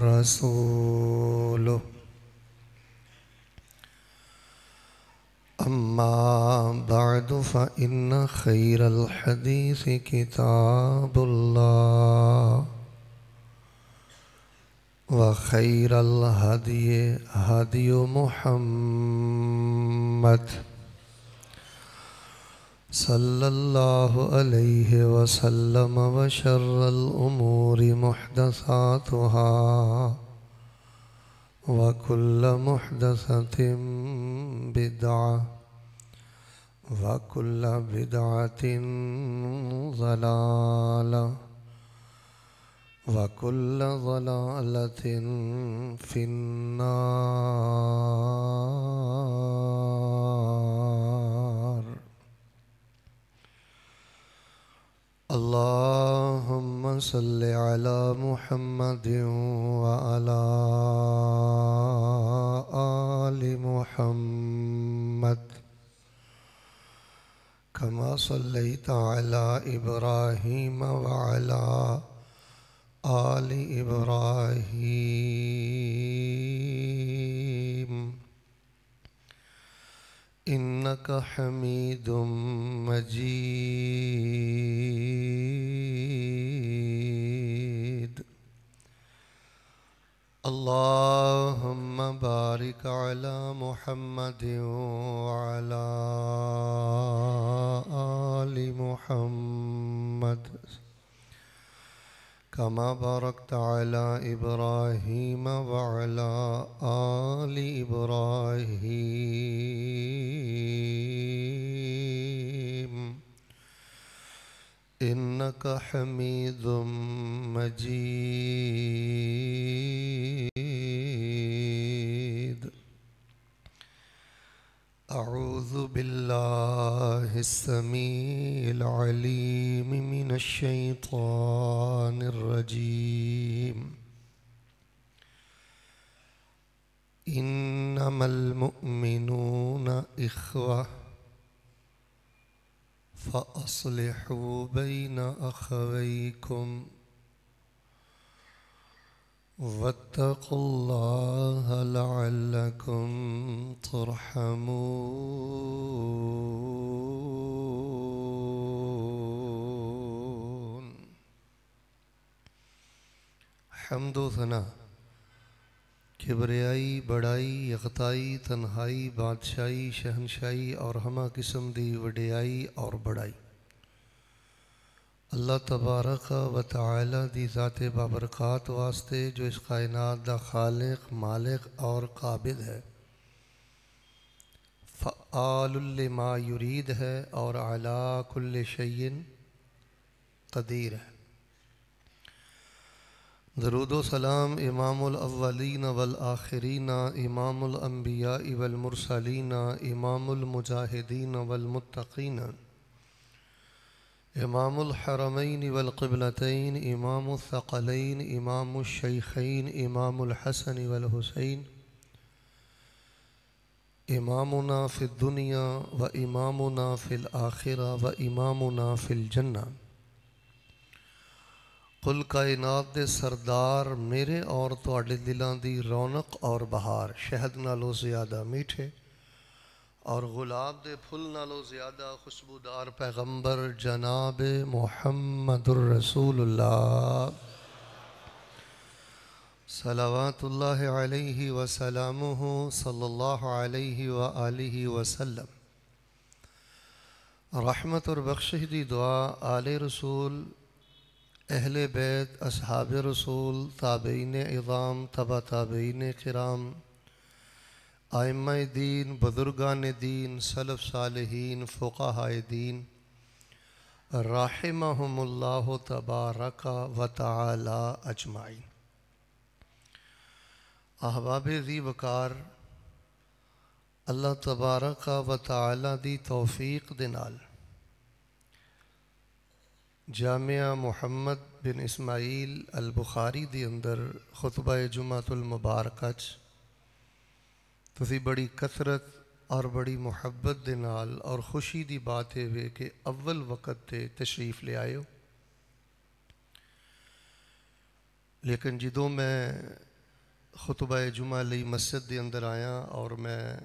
ورسوله أما بعد فإن خير الحديث كتاب الله وخير الهدي هدي محمد صلى الله عليه وسلم وشر الأمور محدثاتها وكل محدثة بدعة وكل بدعة ضلالة وكل ضلالة في النار اللهم صل على محمد وعلى آل محمد كما صليت على إبراهيم وعلى آل إبراهيم इन्नक हमीदुम मजीद अल्लाहुम्मा बारिक अला मुहम्मद अला आलि मुहम्मद كما باركت على إبراهيم وعلى آل إبراهيم إنك حميد مجيد بالله السميع العليم من الشيطان الرجيم انما المؤمنون اخوه فاصلحوا بين اخويكم واتقوا الله لعلكم ترحمون حمد و ثنا کبریائی بڑائی یکتائی تنہائی بادشاہی شہنشاہی اور ہمہ قسم دی وڈیائی اور بڑائی अल्लाह तबारक व ताली दी ज़ात बाबरक़ात वास्ते जो इस कायनात का खालिक मालिक और काबिल है फ़ालमा युरीद है और अलाकुल शयन कदीर है दरुद सलाम इमामअलवलिन वलआखरीना इमामबिया इवलमरसलिन इमामजाहिदीन वलमतकीना इमाम हरमैन वलकबलतैन इमाम फ़क़लैन इमाम शैख़ैन इमाम हसन वलहुसैन इमामना फ़िदुनिया व इमामना फ़िल आखिरा व इमामना फ़िल जन्ना कुल कायनात के सरदार मेरे और थोड़े दिलों की रौनक और बहार शहद नालों ज़्यादा मीठे और गुलाब दे फुल नालों ज़्यादा खुशबूदार पैगंबर जनाब मोहम्मद रसूल सलावतुल्लाह अलैहि वसलाम सल्लल्लाहु रहमत और बख्शिश दी दुआ आल रसूल अहल बैत अब रसूल ताबीन इवाम तबा ताबीन कराम आयम दीन बजुर्गान दीन सलफ़ सालहीन फ़ुकाय दीन राहमहमल्ला तबारक व ताली अजमाइन अहबाब जी वकार अल्लाह तबारक व ताली की तोफीक दे जामिया मुहम्मद बिन इस्माइल अल बुखारी के अंदर खुतबा जुमातुल मुबारक ਤੁਸੀਂ ਬੜੀ ਕਸਰਤ ਔਰ ਬੜੀ ਮੁਹੱਬਤ ਦੇ ਨਾਲ ਔਰ ਖੁਸ਼ੀ ਦੀ ਬਾਤ ਹੈ ਵੇ ਕਿ ਅਵਲ ਵਕਤ ਤੇ ਤਸ਼ਰੀਫ ਲਿਆਇਓ ਲੇਕਿਨ ਜਦੋਂ ਮੈਂ ਖੁਤਬਾ ਜੁਮਾ ਲਈ ਮਸਜਿਦ ਦੇ ਅੰਦਰ ਆਇਆ ਔਰ ਮੈਂ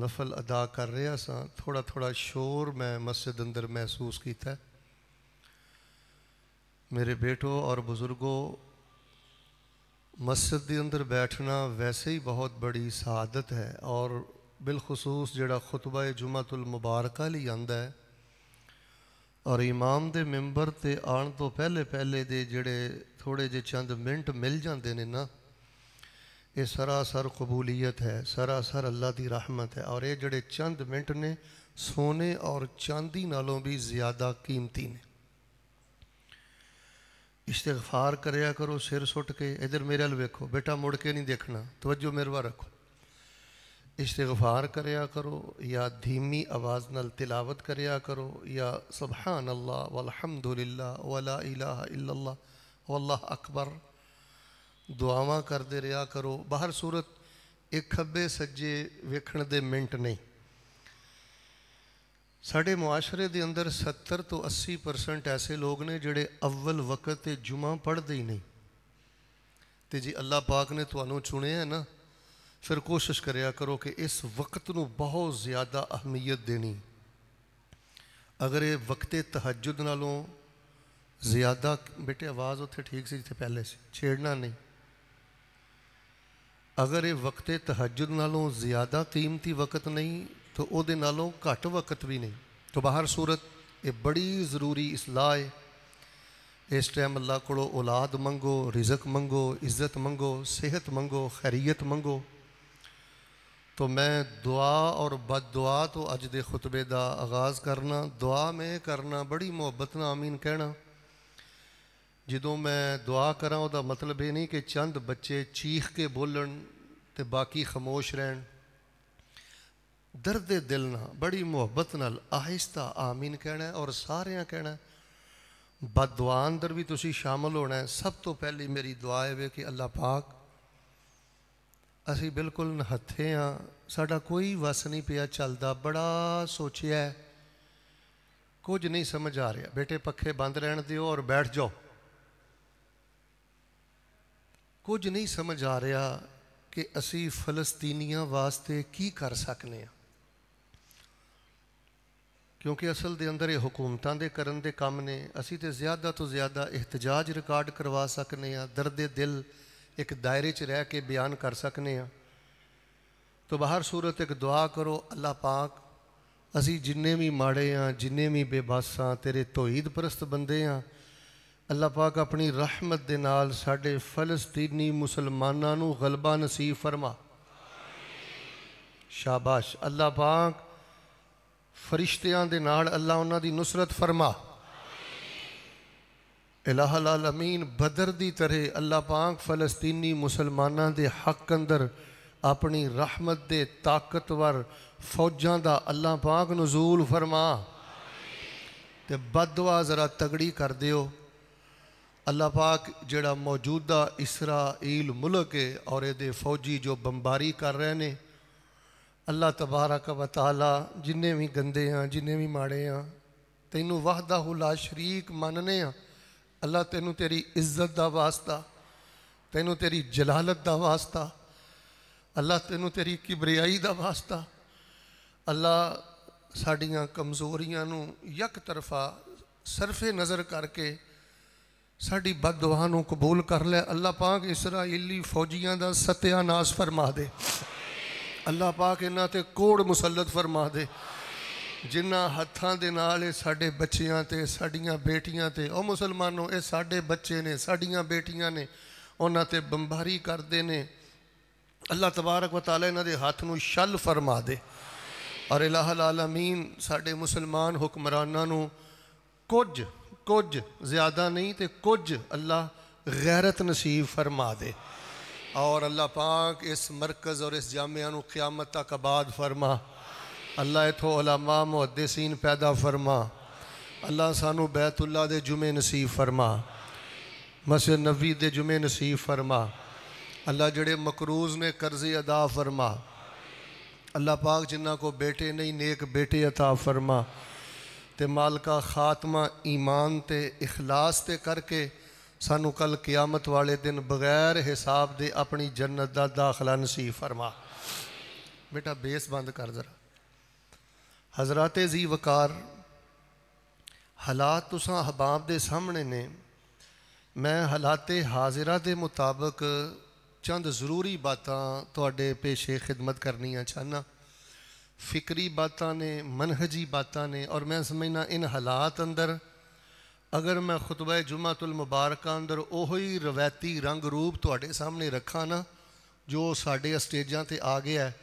ਨਫਲ ਅਦਾ ਕਰ ਰਿਹਾ ਸਾਂ ਥੋੜਾ ਥੋੜਾ ਸ਼ੋਰ ਮੈਂ ਮਸਜਿਦ ਅੰਦਰ ਮਹਿਸੂਸ ਕੀਤਾ ਮੇਰੇ ਬੇਟੋ ਔਰ ਬਜ਼ੁਰਗੋ मस्जिद के अंदर बैठना वैसे ही बहुत बड़ी शहादत है और बिलखसूस जोड़ा खुतबा जुमा तुल मुबारक ही आंदा है और इमाम के मैंबर से आने तो पहले पहले दे जड़े थोड़े जे चंद मिनट मिल जाते हैं ना ये सरासर कबूलीयत है सरासर अल्लाह की रहमत है और ये जड़े चंद मिनट ने सोने और चांदी नालों भी ज़्यादा कीमती ने ਇਸਤਿਗਫਾਰ ਕਰਿਆ ਕਰੋ ਸਿਰ ਸੁੱਟ ਕੇ ਇਧਰ ਮੇਰੇ ਵੱਲ ਵੇਖੋ ਬੇਟਾ ਮੁੜ ਕੇ ਨਹੀਂ ਦੇਖਣਾ ਤਵੱਜੋ ਮੇਰੇ ਵੱਲ ਰੱਖੋ ਇਸਤਿਗਫਾਰ ਕਰਿਆ ਕਰੋ ਜਾਂ ਧੀਮੀ ਆਵਾਜ਼ ਨਾਲ ਤਿਲਾਵਤ ਕਰਿਆ ਕਰੋ ਜਾਂ ਸੁਭਾਨ ਅੱਲਾ ਵਲਹਮਦੁਲਿਲਾ ਵਲਾ ਇਲਾਹਾ ਇਲੱਲਾ واللہ ਅਕਬਰ ਦੁਆਵਾਂ ਕਰਦੇ ਰਿਹਾ ਕਰੋ ਬਾਹਰ ਸੂਰਤ ਇੱਕ ਖੱਬੇ ਸੱਜੇ ਵੇਖਣ ਦੇ ਮਿੰਟ ਨਹੀਂ ਸਾਡੇ ਮੁਆਸ਼ਰੇ ਦੇ ਅੰਦਰ 70 ਤੋਂ 80% ਐਸੇ ਲੋਕ ਨੇ ਜਿਹੜੇ ਅਵਲ ਵਕਤ ਤੇ ਜੁਮਾ ਪੜ੍ਹਦੇ ਹੀ ਨਹੀਂ ਤੇ ਜੀ ਅੱਲਾਹ ਪਾਕ ਨੇ ਤੁਹਾਨੂੰ ਚੁਣਿਆ ਹੈ ਨਾ ਫਿਰ ਕੋਸ਼ਿਸ਼ ਕਰਿਆ ਕਰੋ ਕਿ ਇਸ ਵਕਤ ਨੂੰ ਬਹੁਤ ਜ਼ਿਆਦਾ ਅਹਿਮੀਅਤ ਦੇਣੀ ਅਗਰ ਇਹ ਵਕਤੇ ਤਹਜਦ ਨਾਲੋਂ ਜ਼ਿਆਦਾ ਬੇਟੇ ਆਵਾਜ਼ ਉੱਥੇ ਠੀਕ ਸੀ ਜਿੱਥੇ ਪਹਿਲੇ ਸੀ ਛੇੜਨਾ ਨਹੀਂ ਅਗਰ ਇਹ ਵਕਤੇ ਤਹਜਦ ਨਾਲੋਂ ਜ਼ਿਆਦਾ ਕੀਮਤੀ ਵਕਤ ਨਹੀਂ तो वो नालों घट वक्त भी नहीं तो बाहर सूरत ये बड़ी ज़रूरी इसलाह है इस टाइम अल्लाह को औलाद मंगो रिजक मंगो इज़्ज़त मंगो सेहत मंगो खैरियत मंगो तो मैं दुआ और बद दुआ तो अज के खुतबे का आगाज़ करना दुआ में करना बड़ी मुहब्बत ना अमीन कहना जो मैं दुआ करा वह मतलब ये नहीं कि चंद बच्चे चीख के बोलन तो बाकी खामोश रहन ਦਰਦੇ ਦਿਲ ਨਾਲ ਬੜੀ ਮੁਹੱਬਤ ਨਾਲ ਆਹਿਸਤਾ ਆਮੀਨ ਕਹਿਣਾ ਔਰ ਸਾਰਿਆਂ ਕਹਿਣਾ ਬਦਦੁਆ ਅੰਦਰ ਵੀ ਤੁਸੀਂ ਸ਼ਾਮਲ ਹੋਣਾ ਹੈ ਸਭ ਤੋਂ ਪਹਿਲੀ ਮੇਰੀ ਦੁਆ ਹੈ ਕਿ ਅੱਲਾਹ ਪਾਕ ਅਸੀਂ ਬਿਲਕੁਲ ਨਹੱਥੇ ਆ ਸਾਡਾ ਕੋਈ ਵਸ ਨਹੀਂ ਪਿਆ ਚੱਲਦਾ ਬੜਾ ਸੋਚਿਆ ਕੁਝ ਨਹੀਂ ਸਮਝ ਆ ਰਿਹਾ ਬੇਟੇ ਪੱਖੇ ਬੰਦ ਰਹਿਣ ਦਿਓ ਔਰ ਬੈਠ ਜਾਓ ਕੁਝ ਨਹੀਂ ਸਮਝ ਆ ਰਿਹਾ ਕਿ ਅਸੀਂ ਫਲਸਤੀਨੀਆਂ ਵਾਸਤੇ ਕੀ ਕਰ ਸਕਨੇ ਆ ਕਿਉਂਕਿ ਅਸਲ ਦੇ ਅੰਦਰ ਇਹ ਹਕੂਮਤਾਂ ਦੇ ਕਰਨ ਦੇ ਕੰਮ ਨੇ ਅਸੀਂ ਤੇ ਜ਼ਿਆਦਾ ਤੋਂ ਜ਼ਿਆਦਾ ਇhtਜਾਜ ਰਿਕਾਰਡ ਕਰਵਾ ਸਕਨੇ ਆ ਦਰਦੇ ਦਿਲ ਇੱਕ ਦਾਇਰੇ 'ਚ ਰਹਿ ਕੇ ਬਿਆਨ ਕਰ ਸਕਨੇ ਆ ਤੋ ਬਾਹਰ ਸੂਰਤ ਇੱਕ ਦੁਆ ਕਰੋ ਅੱਲਾ ਪਾਕ ਅਸੀਂ ਜਿੰਨੇ ਵੀ ਮਾੜੇ ਆ ਜਿੰਨੇ ਵੀ ਬੇਬਸਾਂ ਤੇਰੇ ਤੋਹੀਦ ਪਰਸਤ ਬੰਦੇ ਆ ਅੱਲਾ ਪਾਕ ਆਪਣੀ ਰਹਿਮਤ ਦੇ ਨਾਲ ਸਾਡੇ ਫਲਸਤੀਨੀ ਮੁਸਲਮਾਨਾਂ ਨੂੰ ਗਲਬਾ ਨਸੀਬ ਫਰਮਾ ਸ਼ਾਬਾਸ਼ ਅੱਲਾ ਪਾਕ फरिश्तिया के नाल अल्लाह उन्हां दी नुसरत फरमा इलाहल अमीन बदर की तरह अल्लाह पाक फलस्तीनी मुसलमानों के हक अंदर अपनी रहमत दे ताकतवर फौजा का अल्लाह पाक नजूल फरमा तो बदवा ज़रा तगड़ी कर दौ अल्लाह पाक जोड़ा मौजूदा इसरा ईल मुलक है और ये फौजी जो बमबारी कर रहे हैं ਅੱਲਾ ਤਬਾਰਕ ਵ ਤਾਲਾ ਜਿੰਨੇ ਵੀ ਗੰਦੇ ਆ ਜਿੰਨੇ ਵੀ ਮਾੜੇ ਆ ਤੈਨੂੰ ਵਾਹਦਾਹੁ ਲਾ ਸ਼ਰੀਕ ਮੰਨਨੇ ਆ ਅੱਲਾ ਤੈਨੂੰ ਤੇਰੀ ਇੱਜ਼ਤ ਦਾ ਵਾਸਤਾ ਤੈਨੂੰ ਤੇਰੀ ਜਲਾਲਤ ਦਾ ਵਾਸਤਾ ਅੱਲਾ ਤੈਨੂੰ ਤੇਰੀ ਕਿਬਰਿਆਈ ਦਾ ਵਾਸਤਾ ਅੱਲਾ ਸਾਡੀਆਂ ਕਮਜ਼ੋਰੀਆਂ ਨੂੰ ਇੱਕ ਤਰਫਾ ਸਰਫੇ ਨਜ਼ਰ ਕਰਕੇ ਸਾਡੀ ਬਦਦੁਆ ਨੂੰ ਕਬੂਲ ਕਰ ਲੈ ਅੱਲਾ ਪਾਕ ਇਸਰਾਇਲੀ ਫੌਜੀਆਂ ਦਾ ਸਤਿਆਨਾਸ਼ ਫਰਮਾ ਦੇ ਅੱਲਾ ਪਾਕ ਇਹਨਾਂ ਤੇ ਕੋੜ ਮੁਸੱਲਤ ਫਰਮਾ ਦੇ ਜਿਨ੍ਹਾਂ ਹੱਥਾਂ ਦੇ ਨਾਲ ਇਹ ਸਾਡੇ ਬੱਚਿਆਂ ਤੇ ਸਾਡੀਆਂ ਬੇਟੀਆਂ ਤੇ ਉਹ ਮੁਸਲਮਾਨੋ ਇਹ ਸਾਡੇ ਬੱਚੇ ਨੇ ਸਾਡੀਆਂ ਬੇਟੀਆਂ ਨੇ ਉਹਨਾਂ ਤੇ ਬੰਬਾਰੀ ਕਰਦੇ ਨੇ ਅੱਲਾ ਤਬਾਰਕ ਵਤਾਲਾ ਇਹਨਾਂ ਦੇ ਹੱਥ ਨੂੰ ਛਲ ਫਰਮਾ ਦੇ ਔਰ ਇਲਾਹ ਆਲਮੀਨ ਸਾਡੇ ਮੁਸਲਮਾਨ ਹੁਕਮਰਾਨਾਂ ਨੂੰ ਕੁਝ ਕੁਝ ਜ਼ਿਆਦਾ ਨਹੀਂ ਤੇ ਕੁਝ ਅੱਲਾ ਗੈਰਤ ਨਸੀਬ ਫਰਮਾ ਦੇ और अल्लाह पाक इस मरकज़ और इस जामिया क़्यामत तक आबाद फरमा अल्लाह इतो अलामा मुहदसीन पैदा फरमा अल्लाह सानू बैतुल्ला दे जुमे नसीब फरमा मस नबी दे जुमे नसीब फरमा अल्लाह जड़े मकरूज ने कर्जे अदा फरमा अल्लाह पाक जिन्ना को बेटे नहीं नेक बेटे अता फरमा ते मालका खात्मा ईमान ते इखलास ते करके ਸਾਨੂੰ ਕੱਲ ਕਿਆਮਤ ਵਾਲੇ ਦਿਨ ਬਗੈਰ ਹਿਸਾਬ ਦੇ ਆਪਣੀ ਜੰਨਤ ਦਾ दाखला नसीब फरमा बेटा बेस बंद कर ज़रा हजरात जी वकार हालात तुसा हबाब के सामने ने मैं हालाते हाजिरा के मुताबक चंद जरूरी बातों पेशे खिदमत करनिया चाहना फिक्री बातों ने मनहजी बातें ने और मैं समझना इन हालात अंदर ਅਗਰ ਮੈਂ ਖੁਤਬਾ ਜੁਮਾਤੁਲ ਮੁਬਾਰਕ ਅੰਦਰ ਉਹੀ ਰਵਾਇਤੀ ਰੰਗ ਰੂਪ ਤੁਹਾਡੇ ਸਾਹਮਣੇ ਰੱਖਾਂ ਨਾ ਜੋ ਸਾਡੇ ਸਟੇਜਾਂ ਤੇ ਆ ਗਿਆ ਹੈ